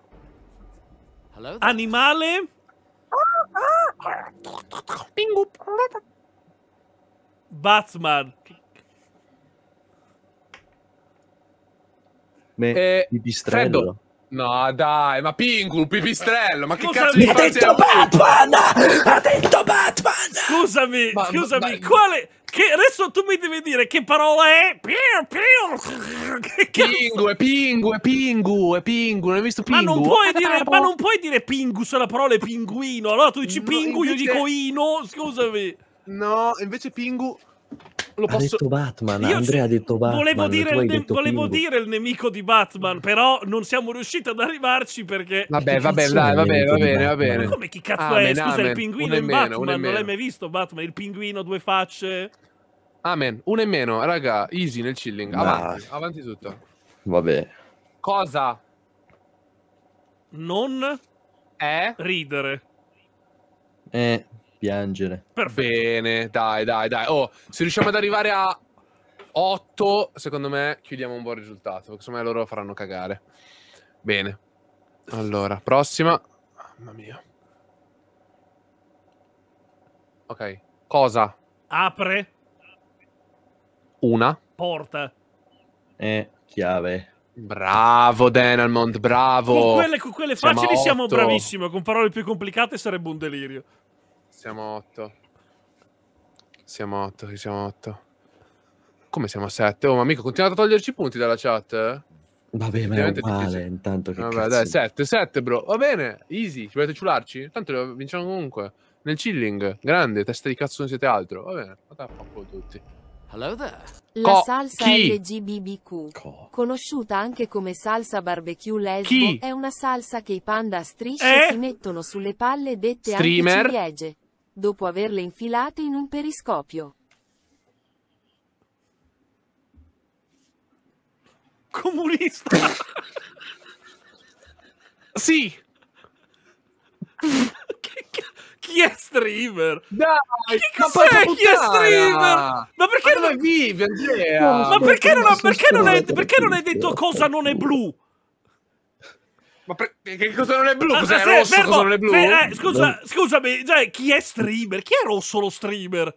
Animale. Batman. Me, eh, pipistrello. Freddo. No, dai, ma Pingu, pipistrello, ma che scusami, cazzo di Ha detto Batman! Ha detto Batman! Scusami, ma, scusami, ma, quale che adesso tu mi devi dire che parola è. Che pingue, è pingu pingue. Hai visto pingu Ma non puoi dire, ma non puoi dire pingu se la parola è pinguino. Allora tu dici no, pingu, invece... io dico ino. Scusami. No, invece pingu. Lo ha posso... detto Batman, Io Andrea ha detto Batman. Volevo, dire il, detto volevo dire il, nemico di Batman, però non siamo riusciti ad arrivarci perché... Vabbè, vabbè, dai, va bene, va bene, va bene. come chi cazzo ah, è? Scusa, amen. il pinguino in Batman, non l'hai mai visto Batman? Il pinguino, due facce... Amen, uno in meno, raga, easy nel chilling, avanti, ah. avanti tutto. Vabbè. Cosa? Non... È? Ridere. Eh piangere. Perfetto. Bene, dai, dai, dai. Oh, se riusciamo ad arrivare a 8, secondo me chiudiamo un buon risultato. secondo me loro faranno cagare. Bene. Allora, prossima. Mamma mia. Ok. Cosa? Apre. Una. Porta. E chiave. Bravo Denalmond, bravo. Con quelle, con quelle facili siamo, siamo bravissimi, con parole più complicate sarebbe un delirio. Siamo a 8. Siamo a 8, siamo a 8. Come siamo a 7? Oh, ma mica continuate a toglierci punti dalla chat? Eh? Va bene, ma è male, intanto che Vabbè, cazzo. dai, 7, 7, bro. Va bene, easy. Ci volete ciularci? Tanto vinciamo comunque. Nel chilling, grande, testa di cazzo non siete altro. Va bene, andate a po' tutti. Hello there. La Co salsa chi? LGBBQ, Co conosciuta anche come salsa barbecue lesbo, chi? è una salsa che i panda a strisce eh? si mettono sulle palle dette Streamer? anche ciliegie dopo averle infilate in un periscopio. Comunista! *laughs* sì! *laughs* chi è streamer? Dai, chi, cos'è chi è streamer? Ma perché ma non vive Ma perché non hai detto cosa non è blu? Ma per... che cosa non è blu? Ah, Cos'è ah, rosso? Fermo, cosa non è blu? Fe... Eh, scusa, no. Scusami, cioè, chi è streamer? Chi è rosso lo streamer?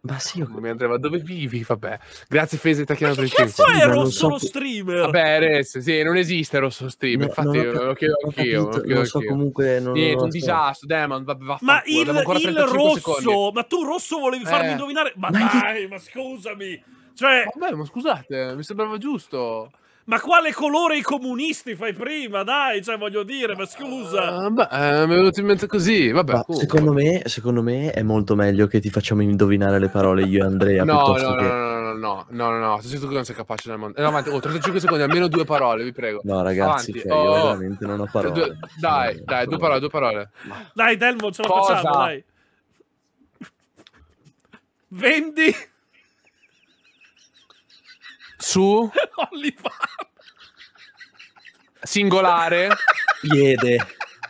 Ma sì, io... mi andrei, ma dove vivi? Vabbè, grazie Fese ti ha chiamato il Ma che cazzo è rosso so... lo streamer? Vabbè, Res, sì, non esiste rosso lo streamer, no, infatti non ho, lo eh, chiedo anch'io. Capito, lo so comunque... Non Niente, un disastro, Demon, vabbè, va, Ma il, il rosso, secondi. ma tu rosso volevi eh. farmi indovinare? Ma, ma dai, che... ma scusami! Cioè... Vabbè, ma scusate, mi sembrava giusto. Ma quale colore i comunisti fai prima? Dai, cioè, voglio dire, ma scusa. Uh, beh, eh, mi è venuto in mente così. Vabbè, ma, secondo, me, secondo, me, è molto meglio che ti facciamo indovinare le parole io e Andrea. no, no, che... no, no, no, no, no, no, no, sono sicuro che non sei capace del mondo. Eh, avanti, oh, 35 secondi, almeno due parole, vi prego. No, ragazzi, avanti. cioè, io oh. veramente non ho parole. Due, dai, cioè, dai, due parole, due parole. Dai, Delmo, ce la facciamo, dai. Vendi su *laughs* singolare piede.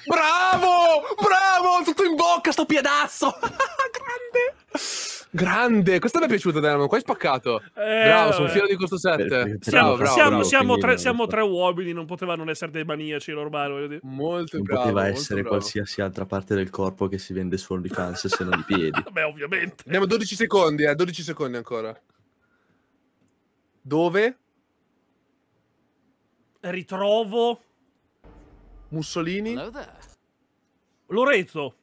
Bravo! Bravo! Tutto in bocca sto piedazzo. Grande! Grande, questo mi è piaciuto Delano. Qua hai spaccato. Eh, bravo, sono fiero di questo set. Bravo, siamo, bravo, siamo, bravo, siamo, tre, siamo, tre, uomini, non potevano essere dei maniaci normali. Molto non bravo. Poteva essere qualsiasi altra parte del corpo che si vende solo di fans se non i piedi. *laughs* Beh, ovviamente. Abbiamo 12 secondi, eh, 12 secondi ancora dove ritrovo Mussolini. Lorenzo.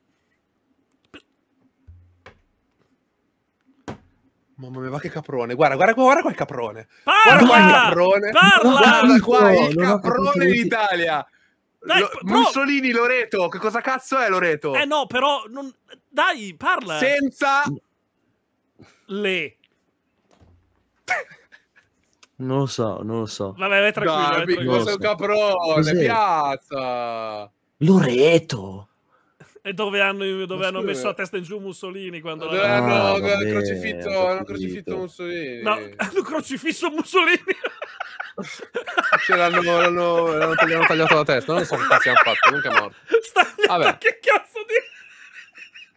Mamma mia, ma che caprone. Guarda, guarda, guarda qua il caprone. Parla! Guarda qua il caprone. Parla! Guarda qua il caprone in Italia. Dai, Lo, però... Mussolini Loreto, che cosa cazzo è Loreto? Eh no, però non... dai, parla. Senza le *laughs* Non lo so, non lo so. Vabbè, vai tranquillo. Darby, vai tranquillo. un caprone, piazza. Loreto. E dove hanno, dove hanno messo la testa in giù Mussolini quando dove ah, no, ah, *laughs* crocifitto, hanno crocifisso Mussolini. No, hanno crocifisso Mussolini. Cioè, l'hanno, l'hanno, l'hanno, tagliato la testa, non so che cazzo hanno fatto, comunque è morto. Stagliata, Vabbè. che cazzo di...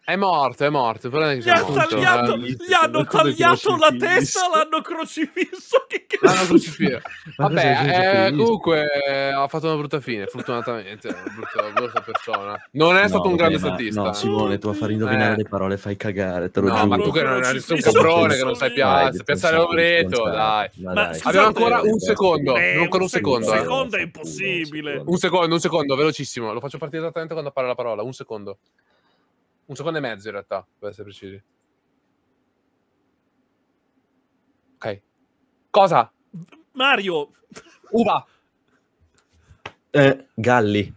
È morto, è morto. Però gli, ha tagliato, eh, gli hanno tagliato la testa, l'hanno crocifisso. Che l'hanno crocifisso. Vabbè, eh, comunque eh, ha fatto una brutta fine, fortunatamente. Una brutta, brutta persona. Non è no, stato un grande ma, statista. No, Simone, tu a far indovinare eh. le parole fai cagare, te lo no, giuro. ma tu che non sei un caprone, che non sai piazza, piazzare Loreto, dai. Abbiamo ancora un secondo, eh, ancora un secondo. Un eh. secondo è impossibile. Un secondo, un secondo, velocissimo. Lo faccio partire esattamente quando appare la parola, un secondo. Un secondo e mezzo in realtà, per essere precisi. Ok. Cosa? Mario! Uva! Eh, Galli.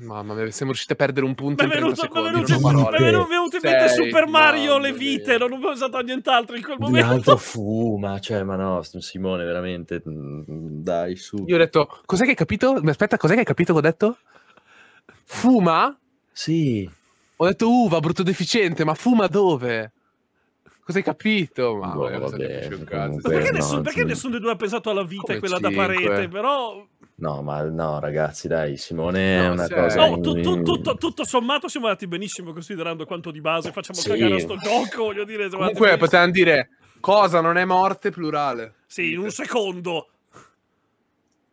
Mamma mia, siamo riusciti a perdere un punto Benvenuto, in 30 benvenuto, secondi. Benvenuto, benvenuto in mente Sei, Super Mario, le vite, mia. non abbiamo usato nient'altro in quel momento. Un altro *laughs* fu, ma cioè, ma no, Simone, veramente, mm, dai, su. Io ho detto, cos'è che hai capito? Mi aspetta, cos'è che hai capito che ho detto? Fuma? Sì. Ho detto uva, uh, brutto deficiente, ma fuma dove? Cosa hai capito? Ma no, boh, vabbè, cazzo. perché, no, nessun, perché nessuno dei due ha pensato alla vita e quella 5. da parete? Però No, ma no, ragazzi, dai, Simone no, è una sei. cosa. No, tu, tu, tutto, tutto, sommato siamo andati benissimo, considerando quanto di base facciamo sì. cagare a sto gioco. Voglio dire, Comunque, potevano dire cosa non è morte, plurale. Sì, in un secondo.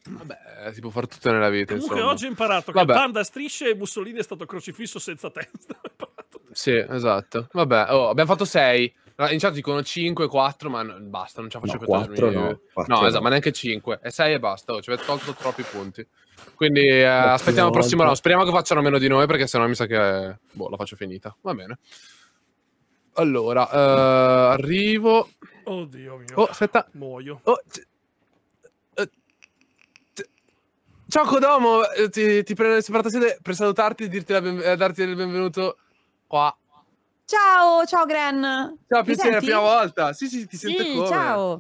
Vabbè, eh, si può fare tutto nella vita. Comunque insomma. oggi ho imparato Vabbè. che Panda strisce e Mussolini è stato crocifisso senza testa. *laughs* sì, esatto. Vabbè, oh, abbiamo fatto 6. In chat dicono 5, 4, ma no, basta, non ci la faccio no, più 4, no, 4, no, esatto, ma neanche 5. E 6 e basta, oh, ci avete tolto troppi punti. Quindi eh, aspettiamo il prossimo round. Speriamo che facciano meno di noi, perché sennò mi sa che boh, la faccio finita. Va bene. Allora, eh, arrivo. Oddio mio. Oh, aspetta. Muoio. Oh, c- Ciao Codomo, eh, ti, ti prendo in soprattazione per salutarti e ben, eh, darti il benvenuto qua. Ciao, ciao Gran. Ciao, piacere, è la prima volta. Sì, sì, ti sento sì, come. ciao.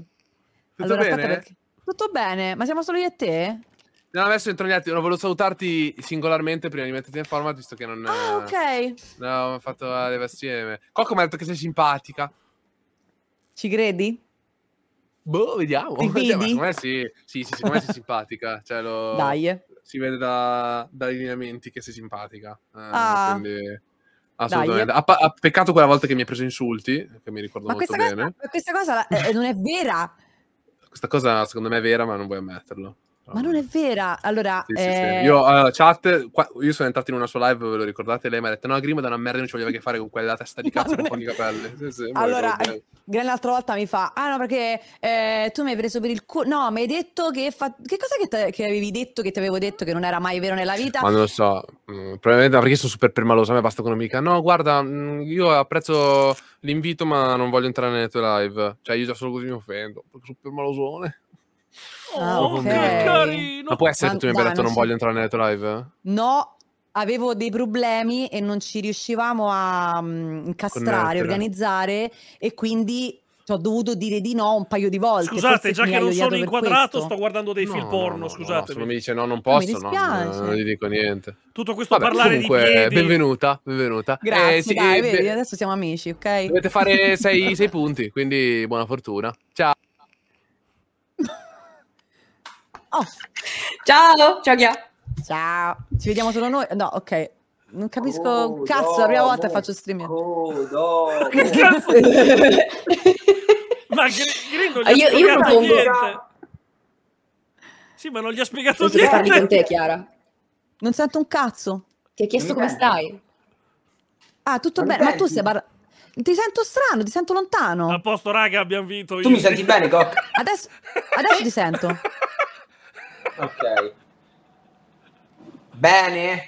Tutto allora, bene? Perché... Tutto bene, ma siamo solo io e te? No, adesso entro negli atti, non volevo salutarti singolarmente prima di metterti in forma, visto che non... Ah, ok. No, ho fatto la leva assieme. Qualcuno mi ha detto che sei simpatica. Ci credi? Boh, vediamo. *laughs* cioè, secondo me sì, sì, sì secondo me sei simpatica. Cioè, lo... Dai. Si vede da, dai lineamenti che sei simpatica. Eh, ah. Quindi... Assolutamente. A, a, peccato quella volta che mi ha preso insulti, che mi ricordo ma molto bene. Cosa, questa cosa non è vera. questa cosa secondo me è vera, ma non vuoi ammetterlo. Ma non è vera. Allora, sì, eh... sì, sì. Eh, io, uh, chat, qua, io sono entrato in una sua live, ve lo ricordate? Lei mi ha detto: No, Grim da una merda, non ci voleva che fare con quella testa di *laughs* cazzo con i capelli. *laughs* allora, Gren l'altra volta mi fa: Ah, no, perché eh, tu mi hai preso per il culo. No, mi hai detto che. Fa... Che cosa che, te... che, avevi detto che ti avevo detto che non era mai vero nella vita? Ma non lo so. Mm, probabilmente perché sono super permalosa. A me basta con un'amica. No, guarda, mh, mm, io apprezzo l'invito, ma non voglio entrare nelle tue live. Cioè, io già solo così mi offendo. Super malosone. Ah, oh, okay. che carino! Ma può essere che tu mi abbia detto non, non voglio entrare nelle tue live? No, avevo dei problemi e non ci riuscivamo a um, incastrare, Connettere. organizzare e quindi ho dovuto dire di no un paio di volte. Scusate, già che non sono inquadrato, questo. sto guardando dei no, film porno. No, no, scusate. mi dice no, non ah, posso, non, non, gli dico niente. Tutto questo Vabbè, parlare comunque, di eh, piedi. benvenuta, benvenuta. Eh, Grazie, eh, sì, dai, eh, vedi, adesso siamo amici, ok? Dovete fare *laughs* sei, sei punti, quindi buona fortuna. Ciao. Oh. Ciao, ciao Chia. Ciao. Ci vediamo solo noi? No, ok. Non capisco oh, un cazzo, no, la prima volta no, faccio streaming. Oh, no. *laughs* che cazzo? ma Gringo gli ah, io, io propongo... niente. Sì, ma non gli ha spiegato Penso niente. Che parli con te, Chiara. Non sento un cazzo. Ti ha chiesto come stai. Ah, tutto bene. Ma tu sei... parlando... Ti sento strano, ti sento lontano. A posto, raga, abbiamo vinto. io. Tu mi senti bene, Coc? Adesso, adesso ti sento. Ok. Bene.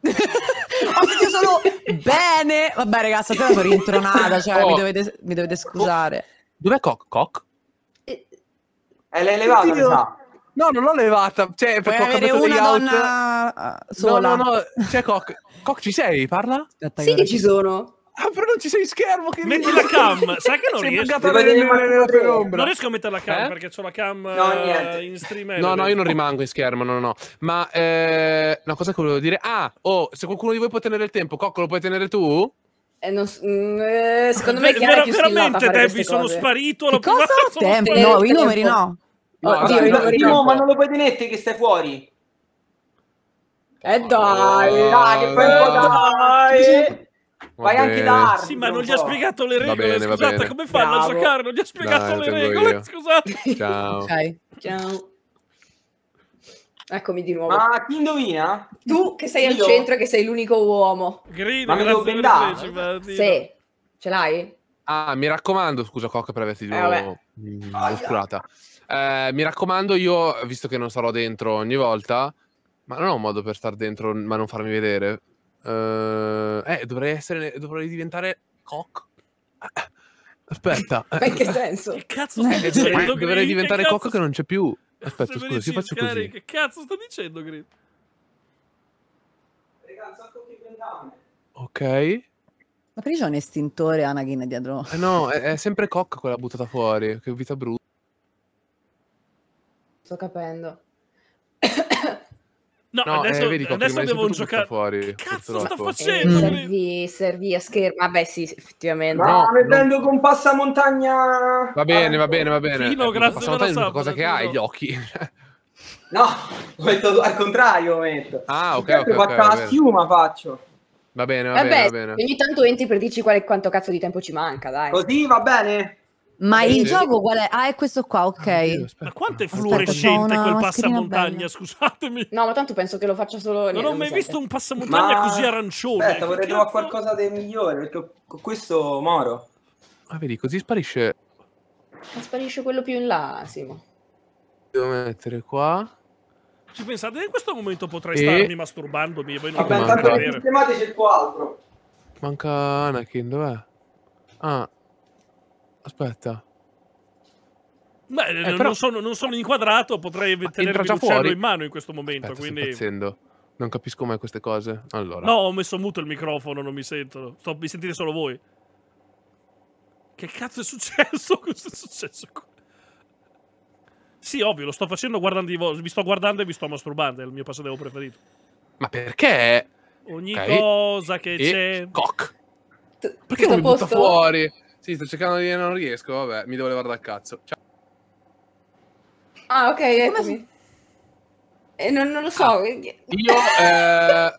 *laughs* Ho sentito solo bene. Vabbè, ragazzi, stasera sono rintronata. Cioè, oh. mi, dovete, mi, dovete, scusare. Dov'è Coc? Coc? Eh, È l'elevata, mi sa. No, non l'ho levata. Cioè, Puoi avere una donna eh, sola. No, no, no. Cioè, Coc, Coc ci sei? Parla? Aspetta, sì, che ci sono. Ah, però non ci sei schermo. Che Metti la cam. Sai che non sei riesco. Non, non riesco a mettere la cam eh? perché ho la cam no, eh, in streamer. No, no, io non *laughs* rimango in schermo. No, no, no. Ma eh, una cosa che volevo dire. Ah, oh, se qualcuno di voi può tenere il tempo, Cocco lo puoi tenere tu? Eh, non, mh, mm, eh, secondo me Chiara Ver- è veramente Debbie sono sparito l'ho cosa? *laughs* Tempo. no i numeri no Oddio, no, no, no, no, ma non lo puoi tenere che stai fuori eh dai, eh, dai, che fai un dai. Vai anche da Arno. Sì, ma non gli ha spiegato le regole. Bene, scusate, come fanno Bravo. a giocare? Non gli ha spiegato Dai, le regole. Io. *laughs* Scusate. Ciao. Okay. Ciao. Eccomi di nuovo. Ma chi indovina? Tu che sei Io. al centro e che sei l'unico uomo. Grido, ma mi devo bendare. Sì. Ce l'hai? Ah, mi raccomando, scusa Cocca per averti eh, mh, mm, oscurata. Eh, mi raccomando, io, visto che non sarò dentro ogni volta, ma non ho un modo per star dentro ma non farmi vedere. Uh, eh, dovrei essere. Dovrei diventare cock. *coughs* Aspetta. Ma in che senso? Che cazzo eh, stai dicendo? Dovrei, dovrei diventare che che non c'è più. Aspetta, scusa, si faccio così. Che cazzo sta dicendo, Grit? Ok. Ma perché c'è un estintore Anaghin dietro? Eh no, è, è sempre cocca quella buttata fuori. Che vita brutta. Sto capendo. No, no eh, adesso, eh, vedi, adesso devo giocare. Fuori, che cazzo sto mm. facendo? Eh, servì, servì a schermo. Vabbè, sì, effettivamente. No, no mettendo no. con passamontagna. Va bene, va bene, va bene. Fino, eh, grazie passamontagna è l'unica cosa che hai, gli occhi. *laughs* no, metto, al contrario metto. Ah, ok, ok. Faccio okay, la schiuma, faccio. Va bene, va, Vabbè, eh bene, va bene. Ogni tanto entri per dirci quale, quanto cazzo di tempo ci manca, dai. Così va bene? Ma eh, il sì. gioco qual è? Ah, è questo qua, ah, ok. Oddio, ma quanto è fluorescente quel passamontagna, scusatemi. No, ma tanto penso che lo faccia solo Non ho mai visto un passamontagna ma... così arancione. Aspetta, vorrei trovare qualcosa di migliore, perché con questo moro. Ma ah, vedi, così sparisce... Ma sparisce quello più in là, Simo. Devo mettere qua. Ci pensate, in questo momento potrei e... starmi masturbandomi e voi non Vabbè, tanto che sistemate c'è altro. Manca Anakin, dov'è? Ah, Aspetta. Beh, eh, non, sono, non, sono, inquadrato, potrei Ma tenermi già in mano in questo momento. Aspetta, quindi... Non capisco mai queste cose. Allora. No, ho messo muto il microfono, non mi sentono. Sto, mi sentite solo voi. Che cazzo è successo? *laughs* Cosa è successo qua? Sì, ovvio, lo sto facendo guardando i vostri. Vi sto guardando e vi sto masturbando. È il mio passatempo preferito. Ma perché? Ogni okay. cosa che c'è. Cock. Perché non mi butta fuori? Sì, sto cercando di non riesco, vabbè, mi devo levare dal cazzo. Ciao. Ah, ok, eccomi. Eh, non, non, lo so. Ah, io, eh,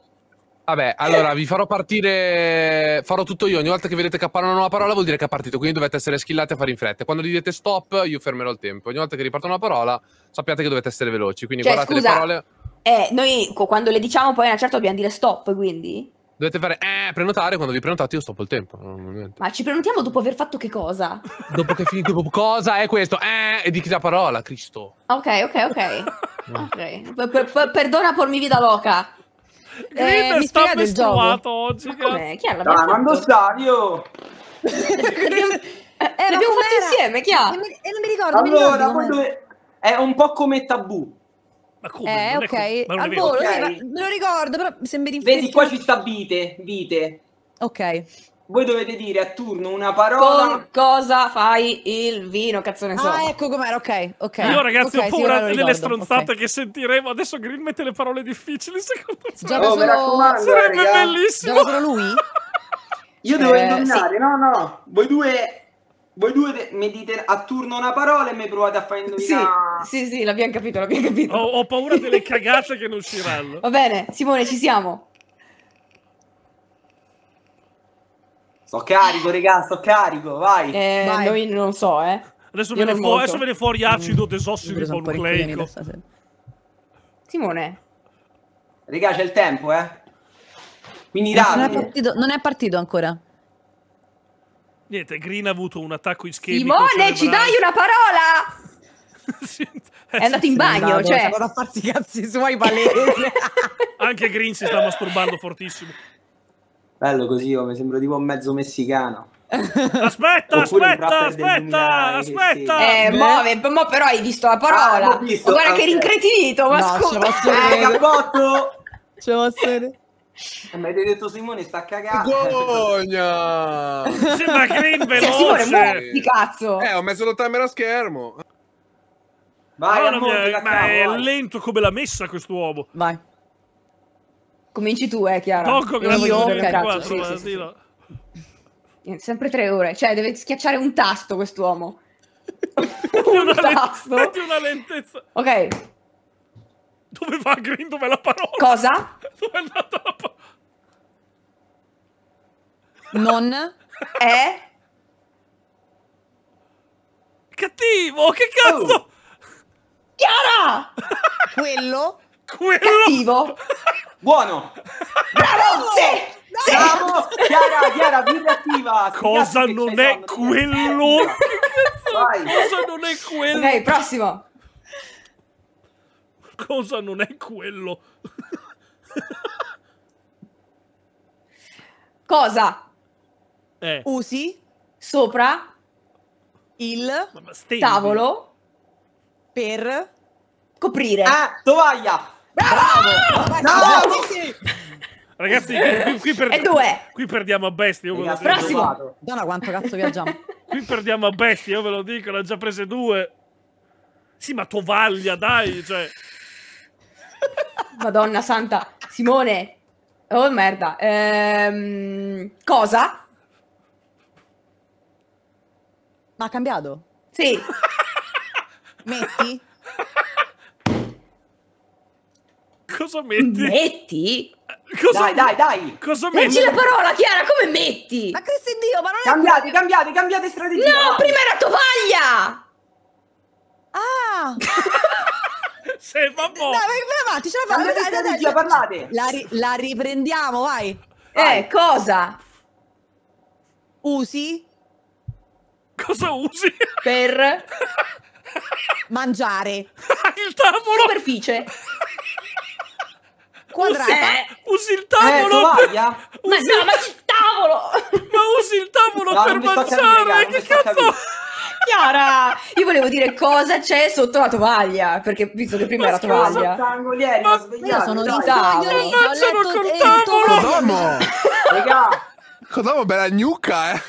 vabbè, allora vi farò partire. Farò tutto io. Ogni volta che vedete cappare una nuova parola, vuol dire che ha partito. Quindi dovete essere schillati a fare in fretta. Quando gli dite stop, io fermerò il tempo. Ogni volta che riparto una parola, sappiate che dovete essere veloci. Quindi cioè, guardate scusa, le parole. Eh, noi quando le diciamo, poi a una certa dobbiamo dire stop. Quindi. Dovete fare eh, prenotare, quando vi prenotate io stoppo il tempo. Ma ci prenotiamo dopo aver fatto che cosa? *laughs* Dopo che è finite, dopo cosa è questo? Eh, e di chi la parola, Cristo. Ok, ok, ok. *laughs* okay. Per, per, perdona pormi vita loca. eh, mi sta mestruato oggi. Chi è? la ah, quando sta io? Eh, *laughs* l'abbiamo fatto insieme, chi ha? E, non mi ricordo. Allora, mi ricordo, è un po' come tabù. Ma come? Eh, ok. Co- ma non è volo, okay. Eh, me lo ricordo, però sembra infelice. Vedi, qua ci sta vite, vite. Ok. Voi dovete dire a turno una parola. Con cosa fai il vino? Cazzo ne so. Ah, ecco com'era, ok. ok. Io, ragazzi, okay, ho paura sì, delle stronzate okay. che sentiremo. Adesso Green mette le parole difficili. Secondo me Gioca oh, solo... sarebbe raga. bellissimo. Gioca lui? Io devo eh, indovinare, sì. no, no. Voi due voi due mi dite a turno una parola e mi provate a fare indovinare. Sì, sì, sì, l'abbiamo capito, l'abbiamo capito. Ho, ho paura delle *laughs* cagate che non usciranno. Va bene, Simone, ci siamo. Sto carico, regà, sto carico, vai. Eh, vai. Noi non so, eh. Adesso Io viene, fu- adesso viene fuori acido mm. desossido Simone. Regà, c'è il tempo, eh. Quindi non, non, è partito, non è partito ancora. Niente, Green ha avuto un attacco ischemico Simone, cioè, ci dai una parola! *laughs* Eh, è andato in bagno, andato, cioè... Vado a farsi i cazzi suoi, balene! *laughs* Anche Green si sta masturbando fortissimo. Bello così, io oh, mi sembro tipo mezzo messicano. *laughs* Aspetta, aspetta, aspetta, aspetta. Eh, eh. mo, eh, mo, però hai visto la parola. Ah, visto, Guarda okay. che rincretinito, ma no, scusa. Ce posso vedere. Eh, mi hai detto Simone sta cagando. Vergogna! *laughs* Sembra che è cioè, veloce. Simone, muoviti, cazzo! Eh, ho messo la timer a schermo. Vai, no, amore, ma cavo, è vai. lento come l'ha messa questo uomo. Vai. Cominci tu, eh, Chiara. Poco grado Io, 24, eh, Sempre tre ore. Cioè, deve schiacciare un tasto quest'uomo. un tasto. Metti una lentezza. Ok. Dove va Green? Dov'è la parola? Cosa? Torna dopo. Non è cattivo. Che cazzo? Oh. Chiara! Quello, Quello cattivo. Buono. Bravo! Sì! Sì! Bravo! Chiara, Chiara, birra attiva! Cosa non è quello? Vai. Cosa non è quello? Ok, prossimo. Cosa non è quello? *laughs* Cosa eh. usi sopra il tavolo per coprire? Ah, tovaglia! Bravo! Bravo! No, no, Ragazzi, qui, qui, per, qui, perdiamo a bestia. Io Ragazzi, prossimo. Donna, quanto cazzo viaggiamo? *laughs* qui perdiamo a bestia, io ve lo dico, ne ho già prese due. Sì, ma tovaglia, dai, cioè... Madonna santa, Simone. Oh merda. Ehm, cosa? Ma ha cambiato? Sì. metti? Cosa metti? Metti? Cosa dai, dai, dai. Cosa metti? Leggi la parola, Chiara, come metti? Ma Cristo è Dio, ma non è... Cambiate, cambiate, cambiate strategia. No, prima era tovaglia! Ah! Sei mamma! No, avanti, ce la fate. Dai, dai, dai, parlate. La, ri- la riprendiamo, vai. Eh, vai. Eh, cosa? Usi? Cosa usi? Per *laughs* mangiare. il tavolo. Superficie. *laughs* Quadrata. Usi, eh. usi il tavolo. Eh, per... *laughs* usi ma no, ma il tavolo. ma usi il tavolo no, per mangiare. che cazzo? Chiara, io volevo dire cosa c'è sotto la tovaglia, perché visto che prima era tovaglia. Tangolieri, ma Io sono di tavoli, ho letto col tavolo. Raga, Codomo bella gnocca, eh.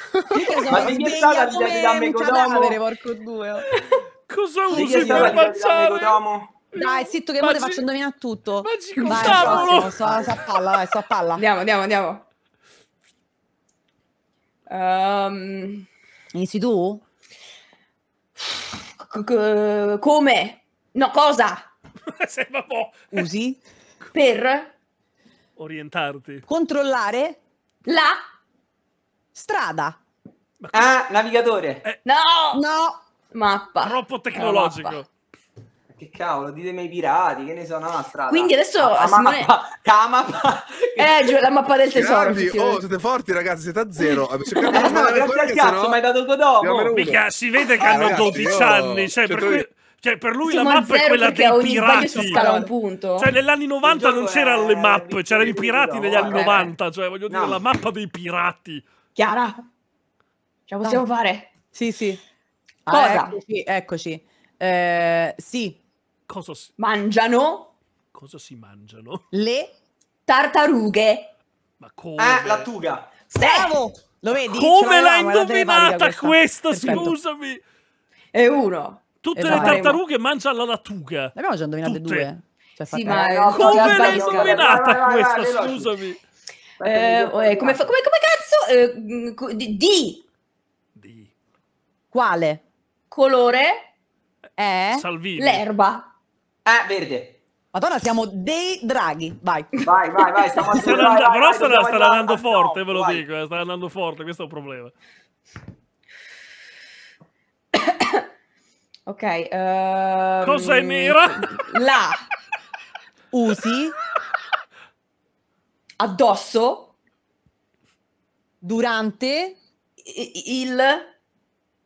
Ma di che stata di dammi Codomo? porco due. Cosa usi per ammazzare? Dai, zitto che ora ci... faccio indovinare tutto. Magico vai, tavolo! Sto, a palla, vai, sto a palla. Andiamo, andiamo, andiamo. Um... Inizi tu? come? No, cosa? *laughs* Usi? Per? Orientarti. Controllare? La? Strada. Ah, navigatore. Eh. No! No! Mappa. Troppo tecnologico. mappa che cavolo, ditemi i pirati, che ne so, no, strada. Quindi adesso... La, la Simone... mappa, la mappa... Eh, giù, la mappa del tesoro. Grandi, oh, siete forti ragazzi, siete a zero. *laughs* Eh, no, grazie al cazzo, no... mi hai dato Godò. Mica, si vede che ah, hanno ragazzi, 12 io... anni, cioè, certo per cui... Cioè, per lui Siamo la mappa è quella dei pirati. Cioè, negli anni 90 non c'erano le mappe, c'erano i pirati negli anni 90. Cioè, voglio dire, la mappa dei pirati. Chiara, ce la possiamo fare? Sì, sì. Cosa? Ah, eccoci. eccoci. Eh, sì, Cosa si... Mangiano. Cosa si mangiano? Le tartarughe. Ma come? Ah, la tuga. Bravo! Lo vedi? Come l'hai indovinata questa? questa scusami. È uno. Tutte esatto. le tartarughe mangiano la lattuga. L'abbiamo già indovinate Tutte. due. Cioè, sì, ma eh, eh come l'hai indovinata questa, scusami? Eh, come, come, come, cazzo? Eh, mm, di. di. Quale? Colore? È? Eh? Salvini. L'erba. Eh, verde. Madonna, siamo dei draghi. Vai. Vai, vai, vai. Stiamo andando, vai, vai, però sta, sta andando forte, ve lo vai. dico. Eh, sta andando forte, questo è un problema. *coughs* ok. Um, Cosa è nera? La *laughs* usi addosso durante il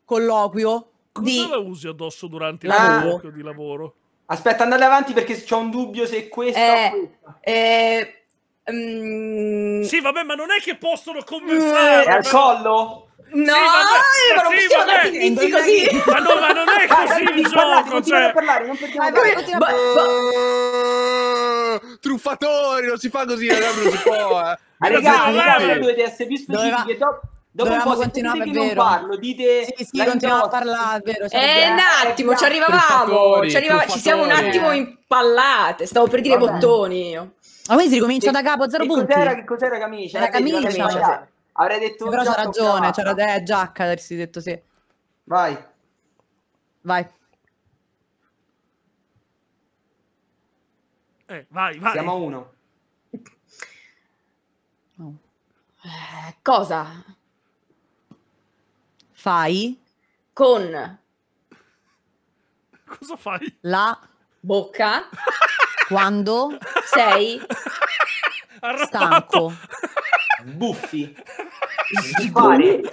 colloquio. Cosa di... la usi addosso durante il la... colloquio di lavoro? Aspetta, andate avanti perché ho un dubbio se è eh, questa eh, o questa. Eh, um... Mm, sì, vabbè, ma non è che possono mm, conversare. È al collo? No, sì, vabbè, ma non sì, possiamo dare indizi così. Ma, no, ma non è *laughs* così il gioco. Cioè... Parlare, non ah, vabbè, continua... Bo- truffatori, non si fa così, non si può. Eh. Ma ragazzi, dovete essere più specifici. Doveva... Dopo Dovevamo un po', continuare, che vero. non parlo, dite... Sì, sì, continuiamo a parlare, vero. Cioè, eh, un attimo, ci arrivavamo, ci, arrivava, ci siamo un attimo eh. impallate, stavo per dire Vabbè. bottoni io. Ah, quindi si ricomincia da capo, zero punti. Cos'era, che cos'era camicia? Era eh, camicia. camicia. camicia. Cioè. Avrei detto... Però c'ha ragione, c'era eh, giacca, avresti detto sì. Vai. Vai. Eh, vai, vai. Siamo a uno. Oh. Eh, cosa? fai con Cosa fai? La bocca quando sei Arrabbato. stanco. Buffi. Sbuffi.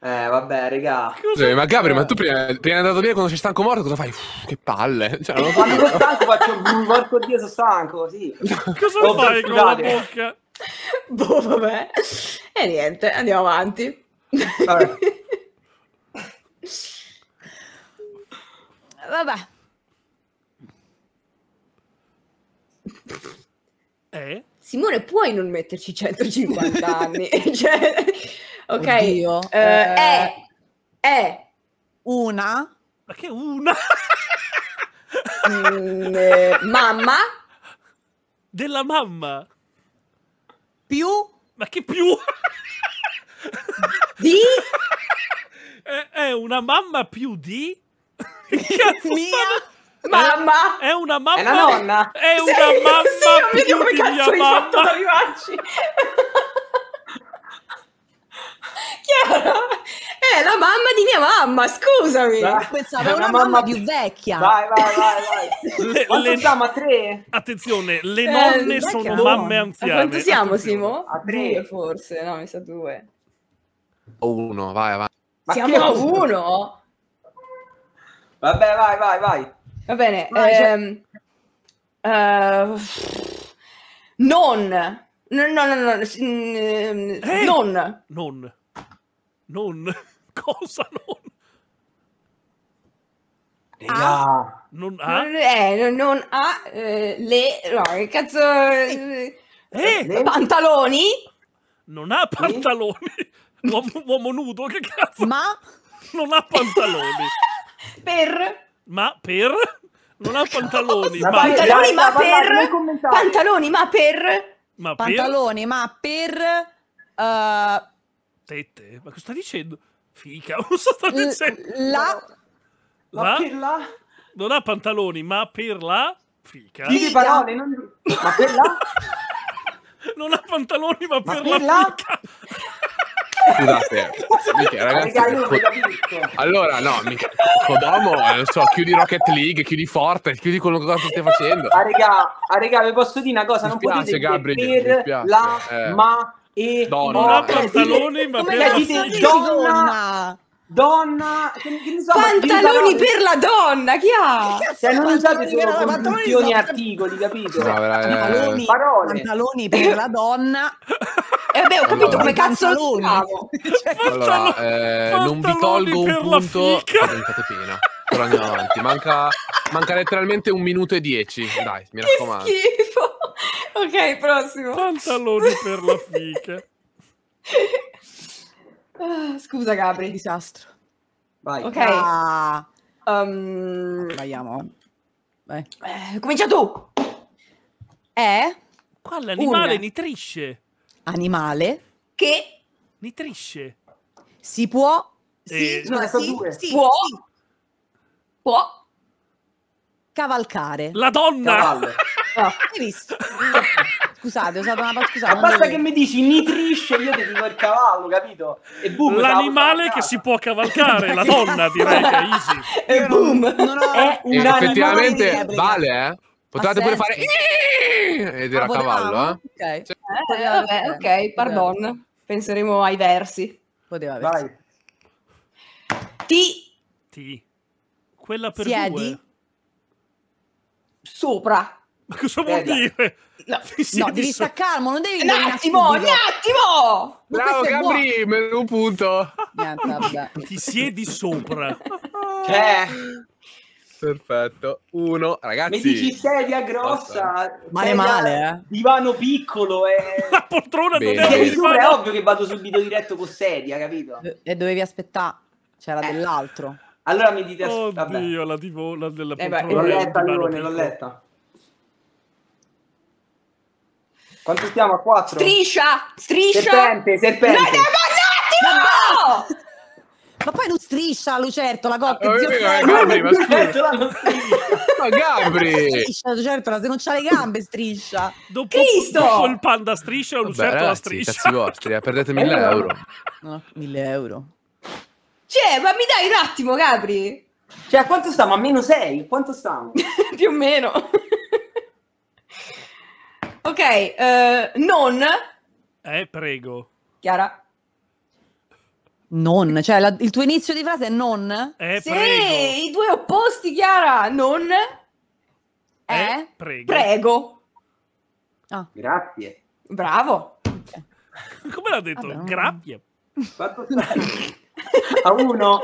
Eh, vabbè, regà. Scusa, ma Gabri, ma tu prima, prima andato via quando sei stanco morto, cosa fai? Uff, che palle. Cioè, non Quando sono stanco faccio, porco Dio, sono stanco, sì. Cosa oh, fai con la bocca? boh, vabbè. E niente, andiamo avanti. Vabbè. vabbè. Eh? Simone, puoi non metterci 150 *laughs* anni? *laughs* cioè, ok. Oddio. Eh, è, eh. è eh, eh. una. Ma che una? mm, eh, mamma. Della mamma più... Ma che più? Di? *laughs* È, è una mamma più di... *laughs* Cazzo Mia? Stanno... Mamma! È una mamma! È una nonna! È una sì, mamma! Sì, più non vedo come cazzo hai fatto da arrivarci! *laughs* Chiaro! è la mamma di mia mamma, scusami. Vai, Pensavo è una, mamma, mamma, più vecchia. Vai, vai, vai. vai. *laughs* Quanto le, a tre? Attenzione, le eh, nonne sono no. mamme anziane. A quanto siamo, Simo? A tre due, forse, no, mi sa due. O uno, vai, vai. Ma siamo a uno? Vabbè, vai, vai, vai. Va bene. Vai, ehm, uh, non... No, no, no, no. Eh, non. Non. Non cosa eh, ah. non... Ha, non ha, eh, non ha eh, le no, che cazzo eh, eh, eh pantaloni non ha pantaloni uomo, uomo, nudo che cazzo ma non ha pantaloni per ma per non ha pantaloni ma pantaloni ma, per pantaloni ma per ma pantaloni per... ma per uh... tette ma cosa sta dicendo Fica, *laughs* non so sta dicendo. La... la... La... Per Non ha pantaloni, ma per la... Fica. Dì parole, non... Ma per la... *laughs* non ha pantaloni, ma, ma per, per, la... la... Scusate, mica, ragazzi, allora no, Codomo, eh, non so, chiudi Rocket League, chiudi Forte, chiudi quello che stai facendo. A regà, a regà, vi posso dire una cosa, mi non spiace, potete Gabriel, per la, eh. ma e donna, donna pantaloni, ma come la dite, donna, donna, che, che ne so, pantaloni per la donna, chi ha? Se cioè, non usate solo congiunzioni articoli, capito? No, pantaloni, parole. pantaloni per la donna. E eh vabbè, ho capito allora, come cazzo lo *laughs* cioè, allora, eh, non vi tolgo un punto. Eh, fate pena. Però andiamo avanti. Manca, manca letteralmente un minuto e dieci. Dai, mi che Schifo ok, prossimo. Pantaloni per la fica. Ah, scusa, Gabri. Disastro. Vai. Ok. Ah. Um... Vai. Eh, comincia tu. È quale animale nitrisce? Animale che nitrisce. Si può eh, si, no, si, si, può, può cavalcare. La donna. Cavallo. No, hai visto? Scusate, ho usato una parola. Scusate, basta che mi dici nitrisce, io ti dico il cavallo, capito? E boom. L'animale che si può cavalcare, la donna direi che è easy. E boom. Non ho... è un effettivamente vale, eh? Potevate pure fare ed era ah, cavallo, eh? Ok, cioè... eh, okay pardon. Penseremo ai versi. Poteva aversi. Vai. Ti. Ti. Quella per Siedi. due. Sopra. Ma cosa vuol Bella. Eh, dire? No, *laughs* no devi stare calmo, non devi... Un attimo, un attimo! Bravo Gabri, un punto. Niente, Ti siedi sopra. *laughs* Cioè... Perfetto. Uno, ragazzi. Mi dici sedia grossa. Ma è male, eh. Divano piccolo e... Eh. *laughs* La poltrona Bene. non è... Addirittura è ovvio che vado subito diretto con sedia, capito? E dovevi aspettare. C'era eh. dell'altro. Allora mi dite... Oddio, vabbè. la, divo, della poltrona. Eh beh, l'ho letta, l'ho letta. Quanto stiamo a 4? Striscia! Striscia! Serpente, serpente! No, no, ma, ma poi non striscia, Lucertola, cotta, ah, oh, zio eh, Gabri, ma striscia. ma Gabri! striscia, Lucertola, se non c'ha le gambe striscia. Dopo, Cristo! Dopo il panda striscia, Lucertola striscia. Cazzi vostri, eh, perdete 1000 eh, euro. No, 1000 euro. Cioè, ma mi dai un attimo, Gabri? Cioè, a quanto stiamo? A meno 6? Quanto stiamo? *laughs* Più o meno. Ok, eh, non. Eh, prego. Chiara. Non, cioè la- il tuo inizio di frase è non? Eh, sì, prego. i due opposti, Chiara. Non. Eh, Eh, prego. prego. Ah. Grazie. Bravo. *laughs* Come l'ha detto? Vabbè, Grazie. A uno.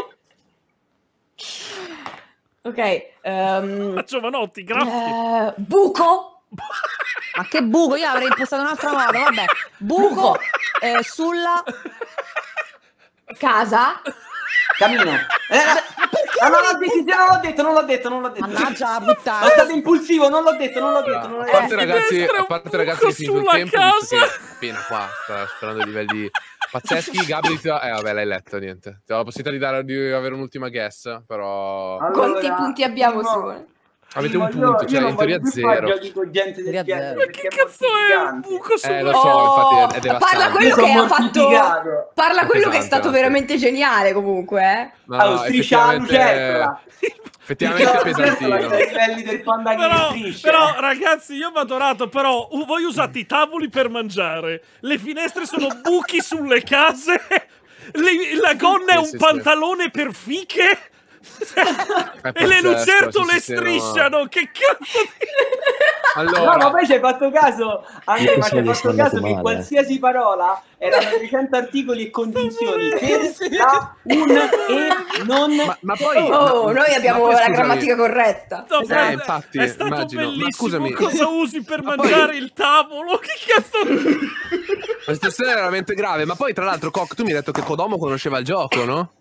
Ok. ehm, A Giovanotti, grazie. eh, buco. *laughs* Ma che buco, io avrei impostato un'altra moda, vabbè. Buco eh, sulla casa. Cammino. Eh, ah, non l'ho detto, non l'ho detto, non l'ho detto, Mannaggia l'ho detto. È stato impulsivo, non l'ho detto, non l'ho detto. Non l'ho detto. A parte ragazzi, ragazzi che finito il tempo, che appena qua sta sperando livelli pazzeschi, *laughs* Gabri ti Eh vabbè, l'hai letto, niente. Ti ho la possibilità di, dare, di avere un'ultima guess, però... Allora, Quanti punti abbiamo no. su? Avete un punto, io, cioè io in teoria zero. Ma che cazzo è un buco sopra? Eh, lo so, oh, infatti è, è devastante. Parla quello che ha fatto... Parla quello esatto, che è stato esatto. veramente geniale, comunque, eh. Ah, no, no, allora, striscia lucertola. Effettivamente è pesantino. però, però, ragazzi, io ho adorato, però voi usate i tavoli per mangiare. Le finestre sono buchi sulle case. *laughs* Le, la gonna è un pantalone per fiche. *laughs* e le lucertole strisciano. Che cazzo di... *laughs* Allora... No, ma poi ci hai fatto caso, hai fatto caso male. che qualsiasi parola erano *laughs* 300 articoli e condizioni per, da, un, e, non. Ma, ma poi, oh, ma, oh, noi abbiamo poi, la grammatica corretta. No, esatto. eh, infatti, è stato immagino. bellissimo. Ma scusami. Cosa usi per ma mangiare poi... il tavolo? Che cazzo... La situazione è veramente grave, ma poi tra l'altro, Cock, tu mi hai detto che Kodomo conosceva il gioco, no?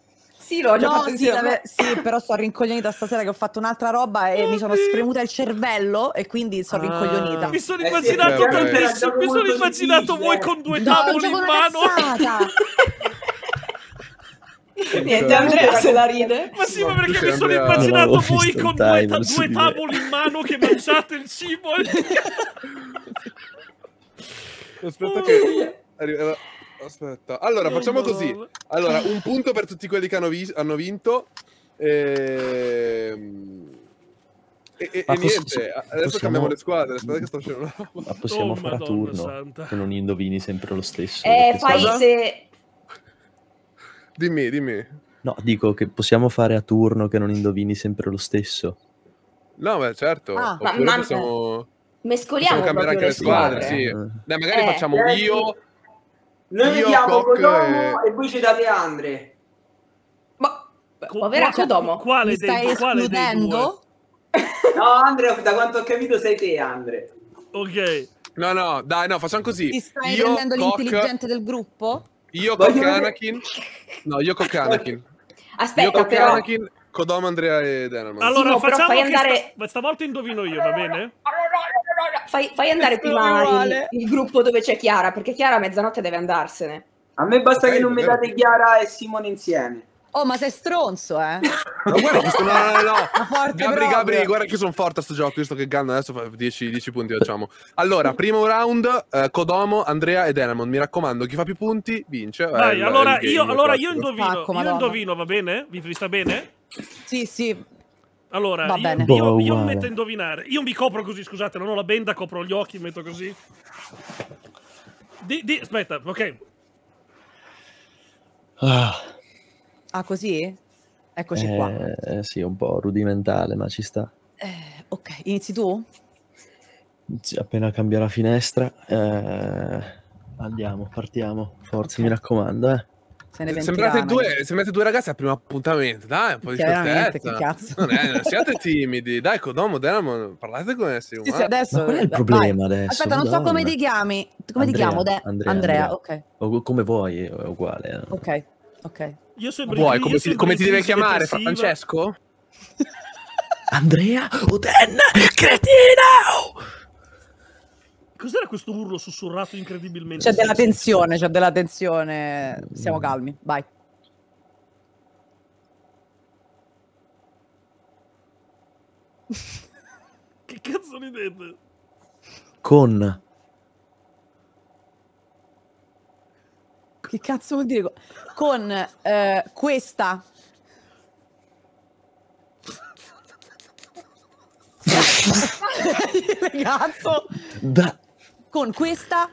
sì, l'ho già no, fatto sì, vabbè, sì, però sto rincoglionita stasera che ho fatto un'altra roba e mi sono spremuta il cervello e quindi sono ah. rincoglionita. Mi sono eh, immaginato tantissimo, mi sono immaginato voi con due no, tavoli in mano. *laughs* Niente, Andrea se la *laughs* ride. Ma sì, ma perché mi sono immaginato voi con due, tavoli in mano che mangiate il cibo. *laughs* Aspetta che arriverà Aspetta. Allora, facciamo così. Allora, un punto per tutti quelli che hanno, hanno vinto. Ehm... E, e, e niente, possiamo... adesso cambiamo le squadre. Aspetta che sto facendo una Ma possiamo oh, fare a turno, santa. che non indovini sempre lo stesso. Eh, fai se... Dimmi, dimmi. No, dico che possiamo fare a turno che non indovini sempre lo stesso. No, beh, certo. Ah, ma, ma possiamo... mescoliamo possiamo cambiare anche le squadre. squadre. Sì. Dai, magari eh, facciamo eh, io... Noi Io vediamo Codomo e... e voi ci date Andre. Ma povera Qu- Codomo, quale mi stai dei, escludendo? Quale no, Andre, da quanto ho capito sei te, Andre. Ok. No, no, dai, no, facciamo così. Ti stai io, prendendo Cock... l'intelligente del gruppo? Io Voglio... con Anakin. No, io con Anakin. Aspetta, io con però... Anakin, Kodoma, Andrea e Denarman. Allora, sì, no, facciamo che andare... sta... stavolta indovino io, va bene? Fai, fai andare prima il, il, gruppo dove c'è Chiara, perché Chiara a mezzanotte deve andarsene. A me basta okay, che non mi date Chiara e Simone insieme. Oh, ma sei stronzo, eh? No, *laughs* guarda, sono, no, no, no. *laughs* Gabri, Gabri, guarda che sono forte a sto gioco, visto che Ganna adesso fa 10, 10 punti, facciamo. Allora, primo round, eh, Kodomo, Andrea e Denamon, mi raccomando, chi fa più punti vince. Vai, eh, allora, il, il io, allora io, indovino, Pacco, io indovino, va bene? Vi sta bene? Sì, sì, allora, Va bene. io, boh, io, io metto a indovinare. Io mi copro così, scusate, non ho la benda, copro gli occhi, metto così. Di, di, aspetta, ok. Ah, ah così? Eccoci eh, qua. Eh, sì, un po' rudimentale, ma ci sta. Eh, ok, inizi tu? Appena cambia la finestra, eh, andiamo, partiamo. Forza, okay. mi raccomando, eh se ne sembrate due, sembrate due ragazze al primo appuntamento, dai, un po' di certezza. Che cazzo. Non, è, non siate timidi, dai, Codomo, Deramo, parlate con essi umani. Sì, sì, adesso, qual è il problema dai. adesso? Aspetta, non Madonna. so come ti chiami. Come Andrea, ti chiamo? De- Andrea, Andrea, ok. O come vuoi, è uguale. Ok, ok. Io sembro Vuoi, come, ti, come ti deve chiamare, Francesco? Andrea Uden, cretino! Cos'era questo urlo sussurrato incredibilmente? C'è della tensione, c'è della tensione. Siamo calmi, vai. *laughs* che cazzo ridete? Con. Che cazzo vuol dire? Con eh, questa. *laughs* Cazzo. Da, con questa...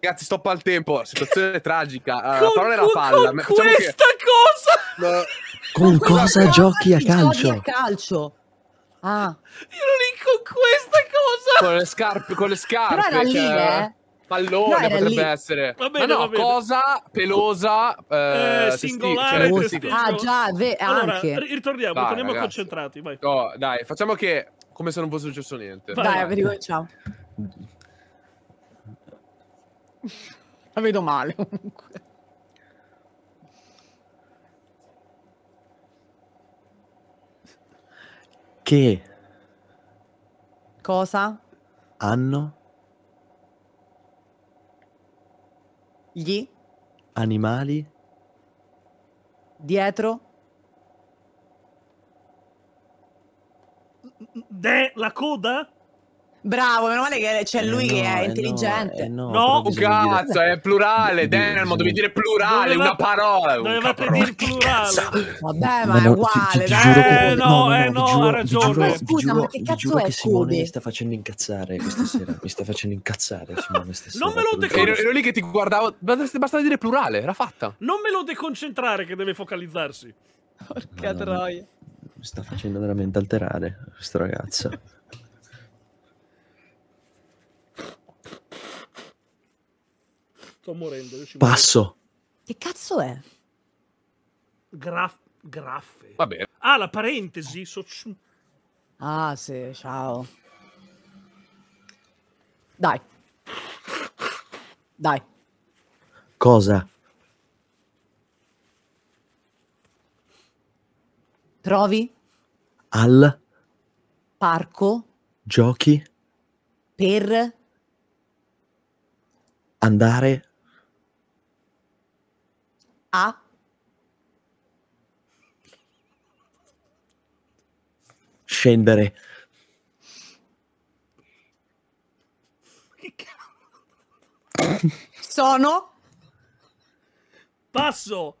Ragazzi, stoppa al tempo, situazione tragica. Uh, *laughs* la parola è la palla. Con Facciamo questa che... cosa! No. Con, con cosa giochi a calcio? a calcio. Ah. Io non dico questa cosa. Con le scarpe, con le scarpe. Però era cioè... lì, eh. Pallone no, potrebbe lì. essere. Va bene, Ma no, cosa pelosa eh, eh, singolare. Cioè, ah, già, allora, anche. ritorniamo, vai, torniamo ragazzi. concentrati. Vai. No, dai, facciamo che come se non fosse successo niente. Vai, dai, vai. ciao. *laughs* La vedo male comunque. Che cosa hanno gli animali dietro De la coda? Bravo, meno male che c'è eh lui eh no, che è eh intelligente. Eh no, no cazzo, dire... è plurale. Denelmo, devi dire plurale, Doveva... una parola. Dovevate dire plurale. Vabbè, ma, ma è uguale. Ti, ti, ti eh, no, no, eh, no, giuro, ha ragione. Scusa, giuro, ma che cazzo è? Che Simone mi sta facendo incazzare questa sera. Mi sta facendo incazzare, Simone, stasera. Non me lo deconcentrare. Ero lì che ti guardavo. Bastava dire plurale, era fatta. Non me lo deconcentrare che deve focalizzarsi. Porca troia. Mi sta facendo veramente alterare questa ragazzo. Sto morendo. Passo. Che cazzo è? Graf graffe. Vabbè. Ah, la parentesi. So ah, sì, ciao. Dai. Dai. Cosa? Trovi? Al? Parco? Giochi? Per? Andare? A. Scendere. Sono. Passo.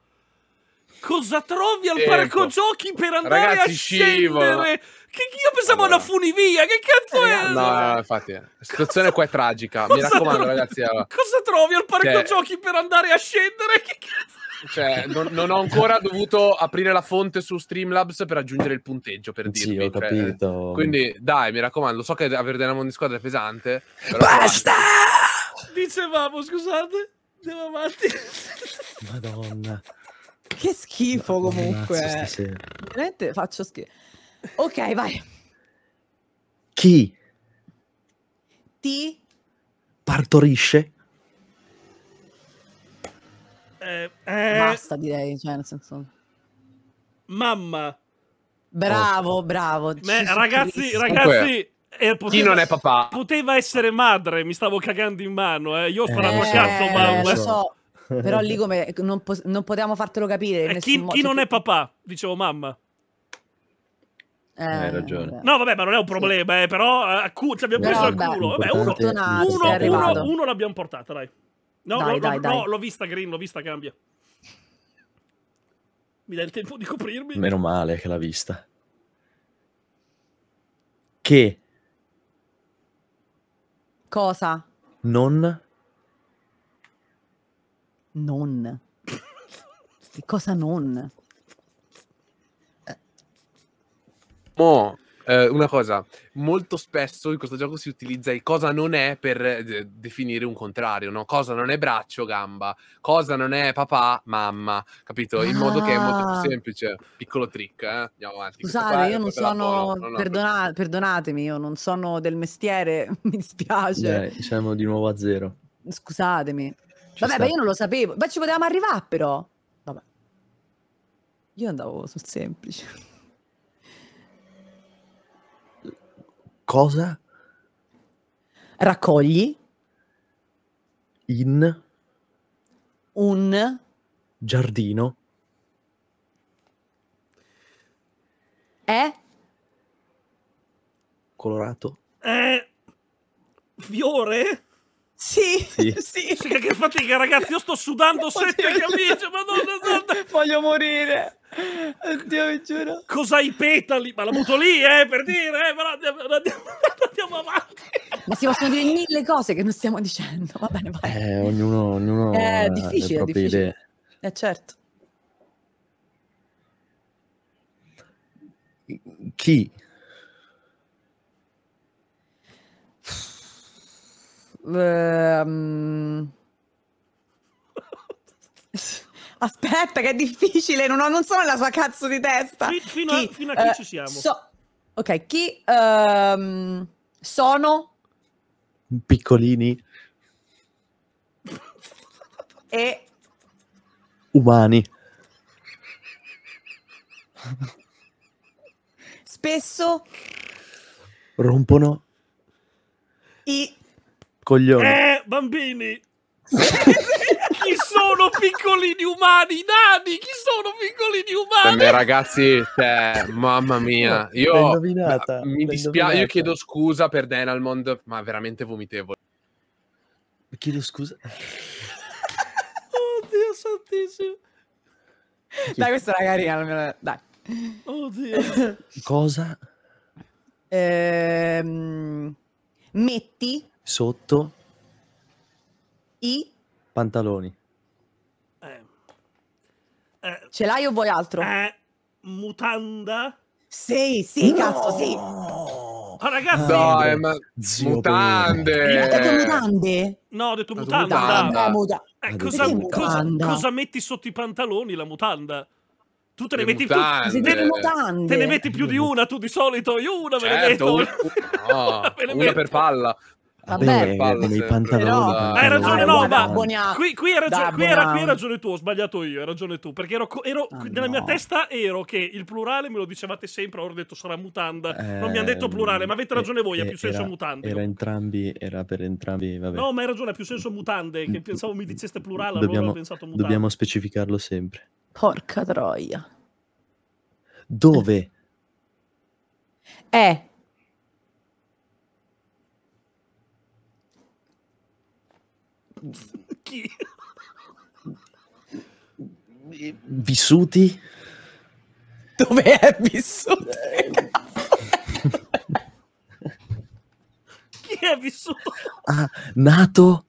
Cosa trovi al ecco. parco giochi per andare Ragazzi, a scendere? Che, io pensavo allora. una funivia, che cazzo eh, è? No, no infatti, la situazione cosa, qua è tragica. Mi raccomando, trovi, ragazzi. Allora. Cosa trovi al parco cioè, giochi per andare a scendere? Che cazzo? Cioè, non, non, ho ancora dovuto aprire la fonte su Streamlabs per aggiungere il punteggio, per dirvi. Sì, ho cioè, capito. Cioè, quindi, dai, mi raccomando, so che avere Dynamo di squadra è pesante. Basta! Provate. Dicevamo, scusate, andiamo avanti. Madonna. Che schifo Madonna, comunque. Mazzo, faccio schifo. Ok, vai. Chi? Ti? Partorisce eh, eh, Basta, direi, cioè, nel senso... Mamma. Bravo, bravo. Beh, ragazzi, ragazzi... Eh, poteva, Chi non è papà? Poteva essere madre, mi stavo cagando in mano, eh. Io ho eh, sparato a cazzo, eh, mamma. Lo so, però lì come non, po non potevamo fartelo capire. Eh, chi, chi non cioè è papà? Dicevo mamma. Eh, Hai ragione. Vabbè. No, vabbè, ma non è un problema, sì. eh, però uh, ci abbiamo preso al culo. Vabbè, uno, uno, uno, uno l'abbiamo portata, dai. No, dai, no, dai, no, dai. no, l'ho vista Green, l'ho vista, cambia. Mi dai il tempo di coprirmi? Meno male che l'ha vista. Che... Cosa? Non... Non. che cosa non? Mo, eh, una cosa, molto spesso in questo gioco si utilizza il cosa non è per eh, definire un contrario, no? Cosa non è braccio, gamba, cosa non è papà, mamma, capito? In ah. modo che è molto più ah. semplice, piccolo trick, eh? Andiamo avanti. Scusate, io non sono, no, no, perdona- perdonatemi, io non sono del mestiere, *laughs* mi dispiace. Eh, siamo di nuovo a zero. Scusatemi. Ci Vabbè, ma io non lo sapevo, ma ci potevamo arrivare però. Vabbè. Io andavo sul semplice. cosa raccogli in un giardino è colorato. è fiore? Sì, sì. *laughs* sì. sì che, fatica, ragazzi, io sto sudando sette camicie, madonna santa. Voglio morire. Oddio, mi giuro. Cosa i petali? Ma la muto lì, eh, per dire, eh, però andiamo, andiamo, *laughs* andiamo avanti. Ma si possono dire mille cose che non stiamo dicendo. Va bene, vai. Eh, ognuno, ognuno è eh, difficile, è difficile. Idee. Eh, certo. Chi Ehm... Aspetta, che è difficile, non, ho, non sono nella sua cazzo di testa. F- fino, chi, a, fino, a, eh, chi ci siamo. So, ok, chi um, sono? Piccolini. E... Umani. Spesso... Rompono... I... Coglione. Eh, bambini! *laughs* chi sono piccolini umani, nani, chi sono piccolini umani. Beh, ragazzi, cioè, mamma mia, io mi dispiace, io chiedo scusa per Denalmond, ma veramente vomitevole. Chiedo scusa. Oddio santissimo. Dai, questa era carina, almeno, dai. Oddio. Cosa? Ehm, metti sotto i pantaloni. Eh. Eh. Ce l'hai o vuoi altro? Eh. Mutanda? Sì, sì, no. cazzo, sì. Ma ah, ragazzi, no, ma... Eh, zio mutande. detto mutande? No, ho detto mutanda. mutanda. mutanda. Eh, cosa, cosa, cosa metti sotto i pantaloni la mutanda? Tu te ne, metti, tu, te ne metti più di una, tu di solito, io una certo, me ne certo, metto. Un, *laughs* no, una per palla. Vabbè, Vabbè nei pantaloni. Però, hai ragione, no, ma qui, qui, hai ragione, qui, era, qui hai ragione tu, ho sbagliato io, hai ragione tu, perché ero, ero ah, nella no. mia testa ero che il plurale me lo dicevate sempre, allora ho detto sarà mutanda, eh, non mi hanno detto ehm, plurale, ma avete ragione voi, eh, ha più senso era, mutande. Era, entrambi, era per entrambi, vabbè. No, ma hai ragione, ha più senso mutande, che mm, pensavo mi diceste plurale, dobbiamo, allora ho pensato mutande. Dobbiamo specificarlo sempre. Porca troia. Dove? Eh, Chi? Vissuti? Dove è vissuto? Chi è vissuto? Ah, nato?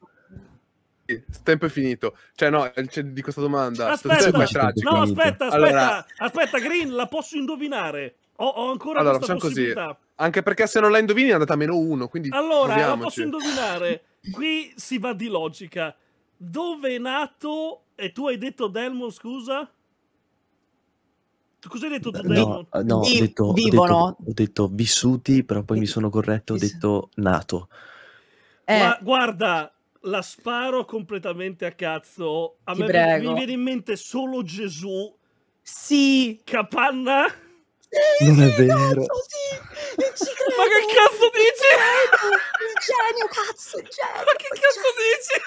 tempo è finito. Cioè, no, eh, di questa domanda. Aspetta, aspetta no, aspetta, aspetta, allora... aspetta, Green, la posso indovinare. Ho, ho ancora allora, questa possibilità. Così. Anche perché se non la indovini è andata a meno uno, quindi Allora, proviamoci. la posso indovinare qui si va di logica. Dove è nato... E tu hai detto Delmo, scusa? Cosa hai detto tu? No, no ho, detto, vivono. Ho detto, ho detto vissuti, però poi mi sono corretto, ho detto nato. Eh. Ma, guarda, la sparo completamente a cazzo. A Ti me prego. mi viene in mente solo Gesù. Sì. Capanna. Sì, non sì, è vero. Cazzo, sì. Ma che cazzo dici? Genio, cazzo, genio. Ma che cazzo dici?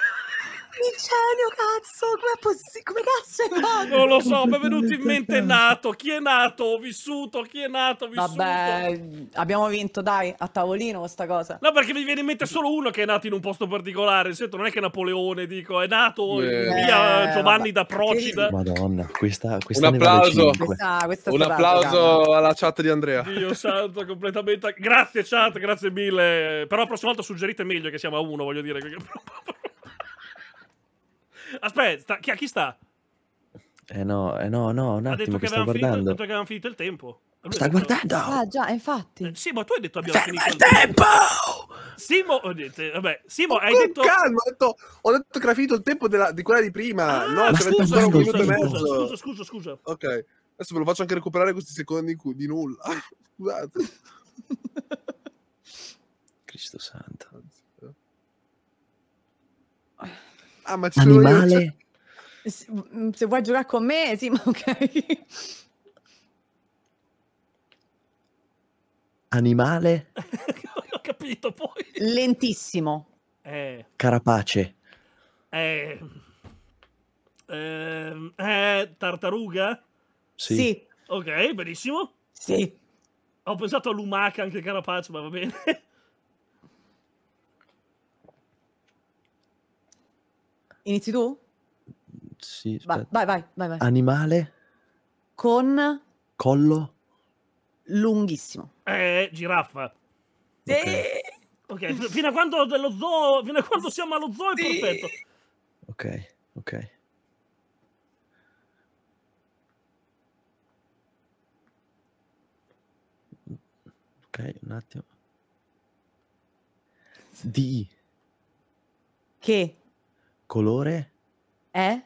Licenio, cazzo, com'è possibile? Come cazzo è nato? Non lo so, mi è venuto in mente nato. Chi è nato? Ho vissuto. Chi è nato? vissuto. Vabbè, abbiamo vinto, dai, a tavolino questa cosa. No, perché mi viene in mente solo uno che è nato in un posto particolare. Sento, non è che Napoleone, dico, è nato yeah. via eh, Giovanni eh, da Procida. Madonna, questa, questa Un applauso. Questa, questa un applauso calma. alla chat di Andrea. Dio santo, completamente. Grazie chat, grazie mille. Però la prossima volta suggerite meglio che siamo a uno, voglio dire. Aspetta, sta... chi, a chi sta? Eh no, eh no, no, un ha attimo che, che sto guardando. Finito, che avevamo finito il tempo. Lui sta guardando! Ah già, infatti. Eh, sì, ma tu hai detto abbiamo Ferma finito il tempo! Simo, vabbè, Simo, oh, hai detto... calma, ho detto, ho detto che era finito il tempo della, di quella di prima. Ah, no, ci avete solo un minuto e mezzo. Scusa, scusa, scusa. Ok, adesso ve lo faccio anche recuperare questi secondi di nulla. *laughs* Scusate. Cristo santo. Ah, ma ci Animale. sono cioè, Se, se vuoi giocare con me, sì, *laughs* ma ok. Animale. *laughs* ho capito poi. Lentissimo. Eh. Carapace. Eh. Eh, eh, tartaruga? Sì. sì. Ok, benissimo. Sì. Ho pensato a lumaca anche carapace, ma va bene. Inizi tu? Sì, vai, vai, vai, vai, Animale? Con? Collo? Lunghissimo. Eh, giraffa. Sì. Ok, fino a quando dello zoo, fino a quando siamo allo zoo è perfetto. Ok, ok. Ok, un attimo. Di. Che? colore? È? Eh?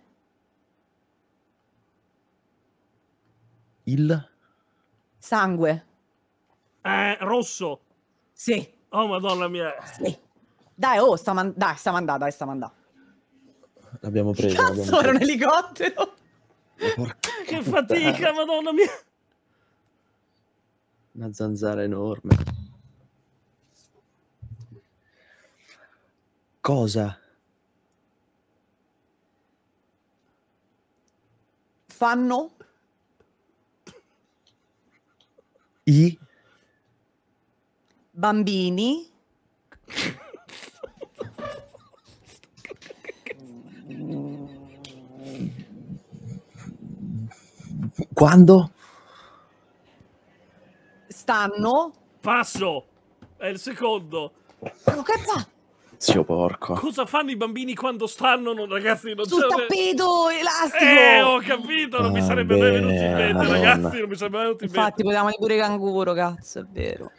Il? Sangue. Eh, rosso. Sì. Oh, madonna mia. Sì. Dai, oh, sta man- dai, stiamo andando dai, sta mandata. L'abbiamo preso. Cazzo, l'abbiamo era un elicottero. *laughs* che fatica, madonna mia. Una zanzara enorme. Cosa? fanno i bambini quando stanno passo è il secondo. Ma cazzo! Zio porco. Cosa fanno i bambini quando stanno? Non, ragazzi, non Sul so... tappeto elastico! Eh, ho capito, non ah, mi sarebbe mai venuto in mente, ragazzi, non mi sarebbe mai venuto in mente. Infatti, potevamo pure canguro, cazzo, è vero.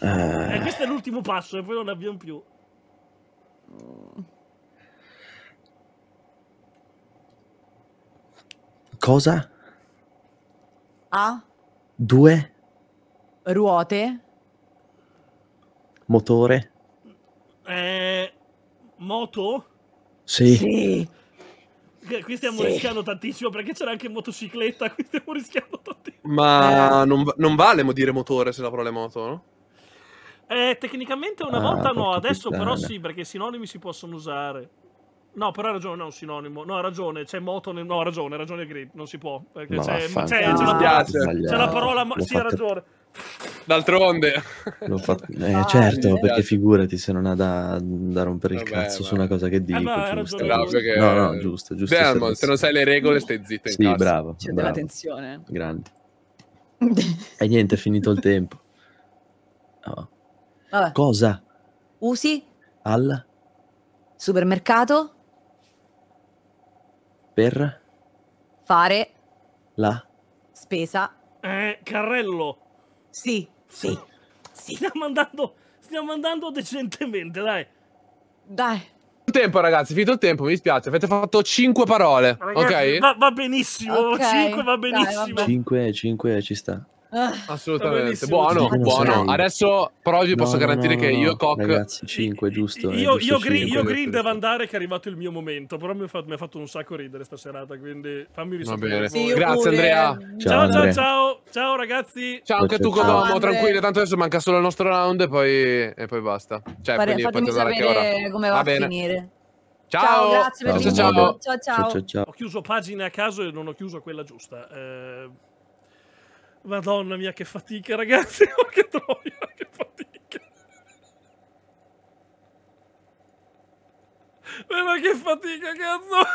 Eh. eh questo è l'ultimo passo e poi non ne abbiamo più. Cosa? A. Due. Ruote. Motore eh, moto? Sì. sì. Eh, qui stiamo sì. rischiando tantissimo perché c'era anche motocicletta, *laughs* qui stiamo rischiando tantissimo. Ma eh. non, non, vale dire motore se la parola è moto, no? Eh, tecnicamente una ah, volta no, adesso pittana. però sì, perché i sinonimi si possono usare. No, però ha ragione, non è un sinonimo. No, ha ragione, c'è moto, nel... no, ha ragione, ragione Green, non si può. Perché no, c'è, c'è, c'è, la, parola, c'è la parola, sì, ha ragione. D'altronde. L'ho fatto... *laughs* eh, ah, certo, perché figurati se non ha da, da rompere Vabbè, il cazzo ma... su una cosa che eh, dico. Ah, giusto. No, perché... no, no, giusto, giusto. Damn, se non sai le regole stai zitto in sì, casa. bravo. C'è bravo. dell'attenzione. Grande. *laughs* e niente, è finito il tempo. Oh. Cosa? Usi? Al? Supermercato? Per? Fare? La? Spesa? Eh, carrello. Sì, sì, sì. Stiamo andando, stiamo andando decentemente, dai. Dai. Tempo ragazzi, finito il tempo, mi dispiace, avete fatto 5 parole, ragazzi, ok? Va, va benissimo, okay. va benissimo. Dai, va 5, 5 ci sta. Ah, Assolutamente. Buono, buono. Adesso però vi posso no, garantire no, no, che io e Cock... Ragazzi, 5 giusto. Io, io, green, io green devo andare che è arrivato il mio momento, però mi, ha fatto un sacco ridere stasera quindi fammi risentire. Sì, Grazie Andrea. Ciao, ciao, Andrea. ciao, ciao, ragazzi. Ciao anche tu Codomo, tranquillo, tanto adesso manca solo il nostro round e poi, e poi basta. Cioè, Pare, fatemi sapere come va, va a bene. finire. Ciao, ciao, grazie per ciao, ciao, ciao. ciao, ciao. Ho chiuso pagine a caso e non ho chiuso quella giusta. Eh... Madonna mia, che fatica, ragazzi! *laughs* che troia, che fatica! Ma che fatica, cazzo!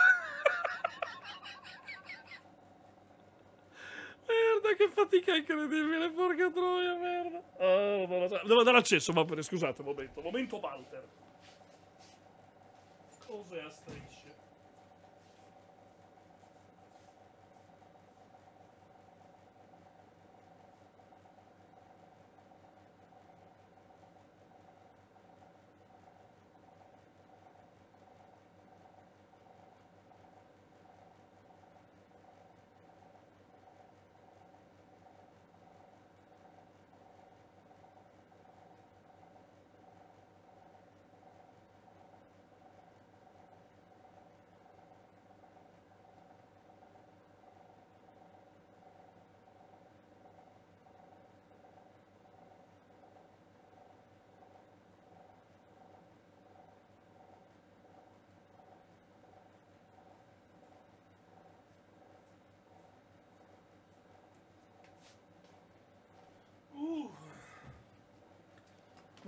Merda, che fatica incredibile, porca troia, merda! Oh, Devo dare accesso, ma per... scusate, un momento, momento Walter. Cos'è a stringere?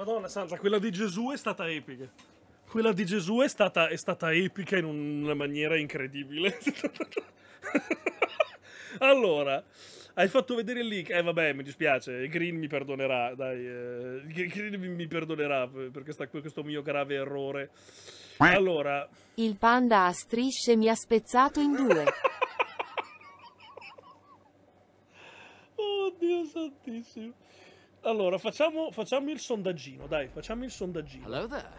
Madonna santa, quella di Gesù è stata epica. Quella di Gesù è stata, è stata epica in una maniera incredibile. *laughs* allora, hai fatto vedere il link. Eh vabbè, mi dispiace, Green mi perdonerà, dai. Eh, Green mi perdonerà per questa, questo mio grave errore. Allora... Il panda a strisce mi ha spezzato in due. *laughs* Oddio santissimo. Allora, facciamo, facciamo, il sondaggino, dai, facciamo il sondaggino. Hello there.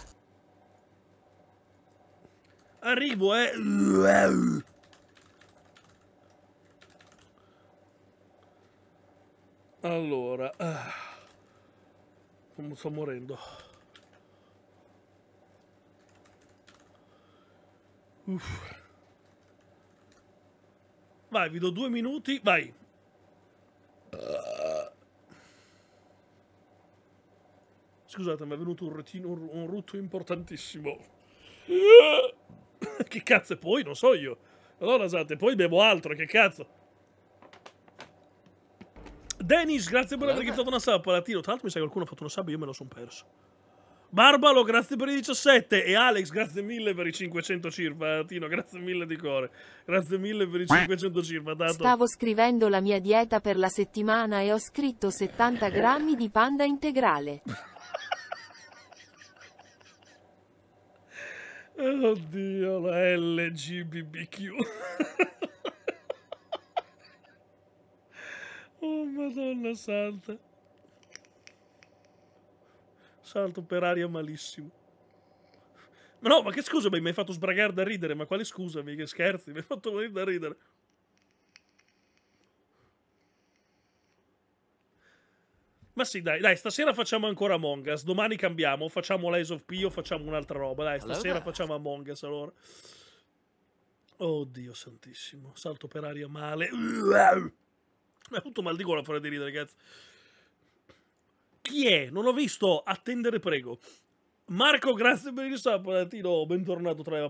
Arrivo, eh. Allora. Come eh, sto morendo. Uff. Vai, vi do due minuti, vai. Uh. Scusate, mi è venuto un, retino, un rutto importantissimo. *coughs* che cazzo è poi? Non so io. Allora, Sante, poi bevo altro, che cazzo. Dennis, grazie per aver giftato una sub, Palatino. Tra l'altro mi sa che qualcuno ha fatto una sub e io me lo sono perso. Barbalo, grazie per i 17. E Alex, grazie mille per i 500 circa. Tino, grazie mille di cuore. Grazie mille per i 500 circa. Dato... Stavo scrivendo la mia dieta per la settimana e ho scritto 70 *laughs* grammi di panda integrale. *laughs* Oddio, la LGBBQ. oh, madonna santa. Salto per aria malissimo. Ma no, ma che scusa, mi hai fatto sbragare da ridere. Ma quale scusa, mica scherzi? Mi hai fatto morire da ridere. Ma sì, dai, dai, stasera facciamo ancora Among Us. Domani cambiamo, facciamo Lies of P o facciamo un'altra roba. Dai, stasera allora. facciamo Among Us allora. Oddio santissimo, salto per aria male. È tutto mal di gola fuori di ridere, ragazzi. Chi è? Non ho visto. Attendere, prego. Marco, grazie per il sabato. Bentornato tra le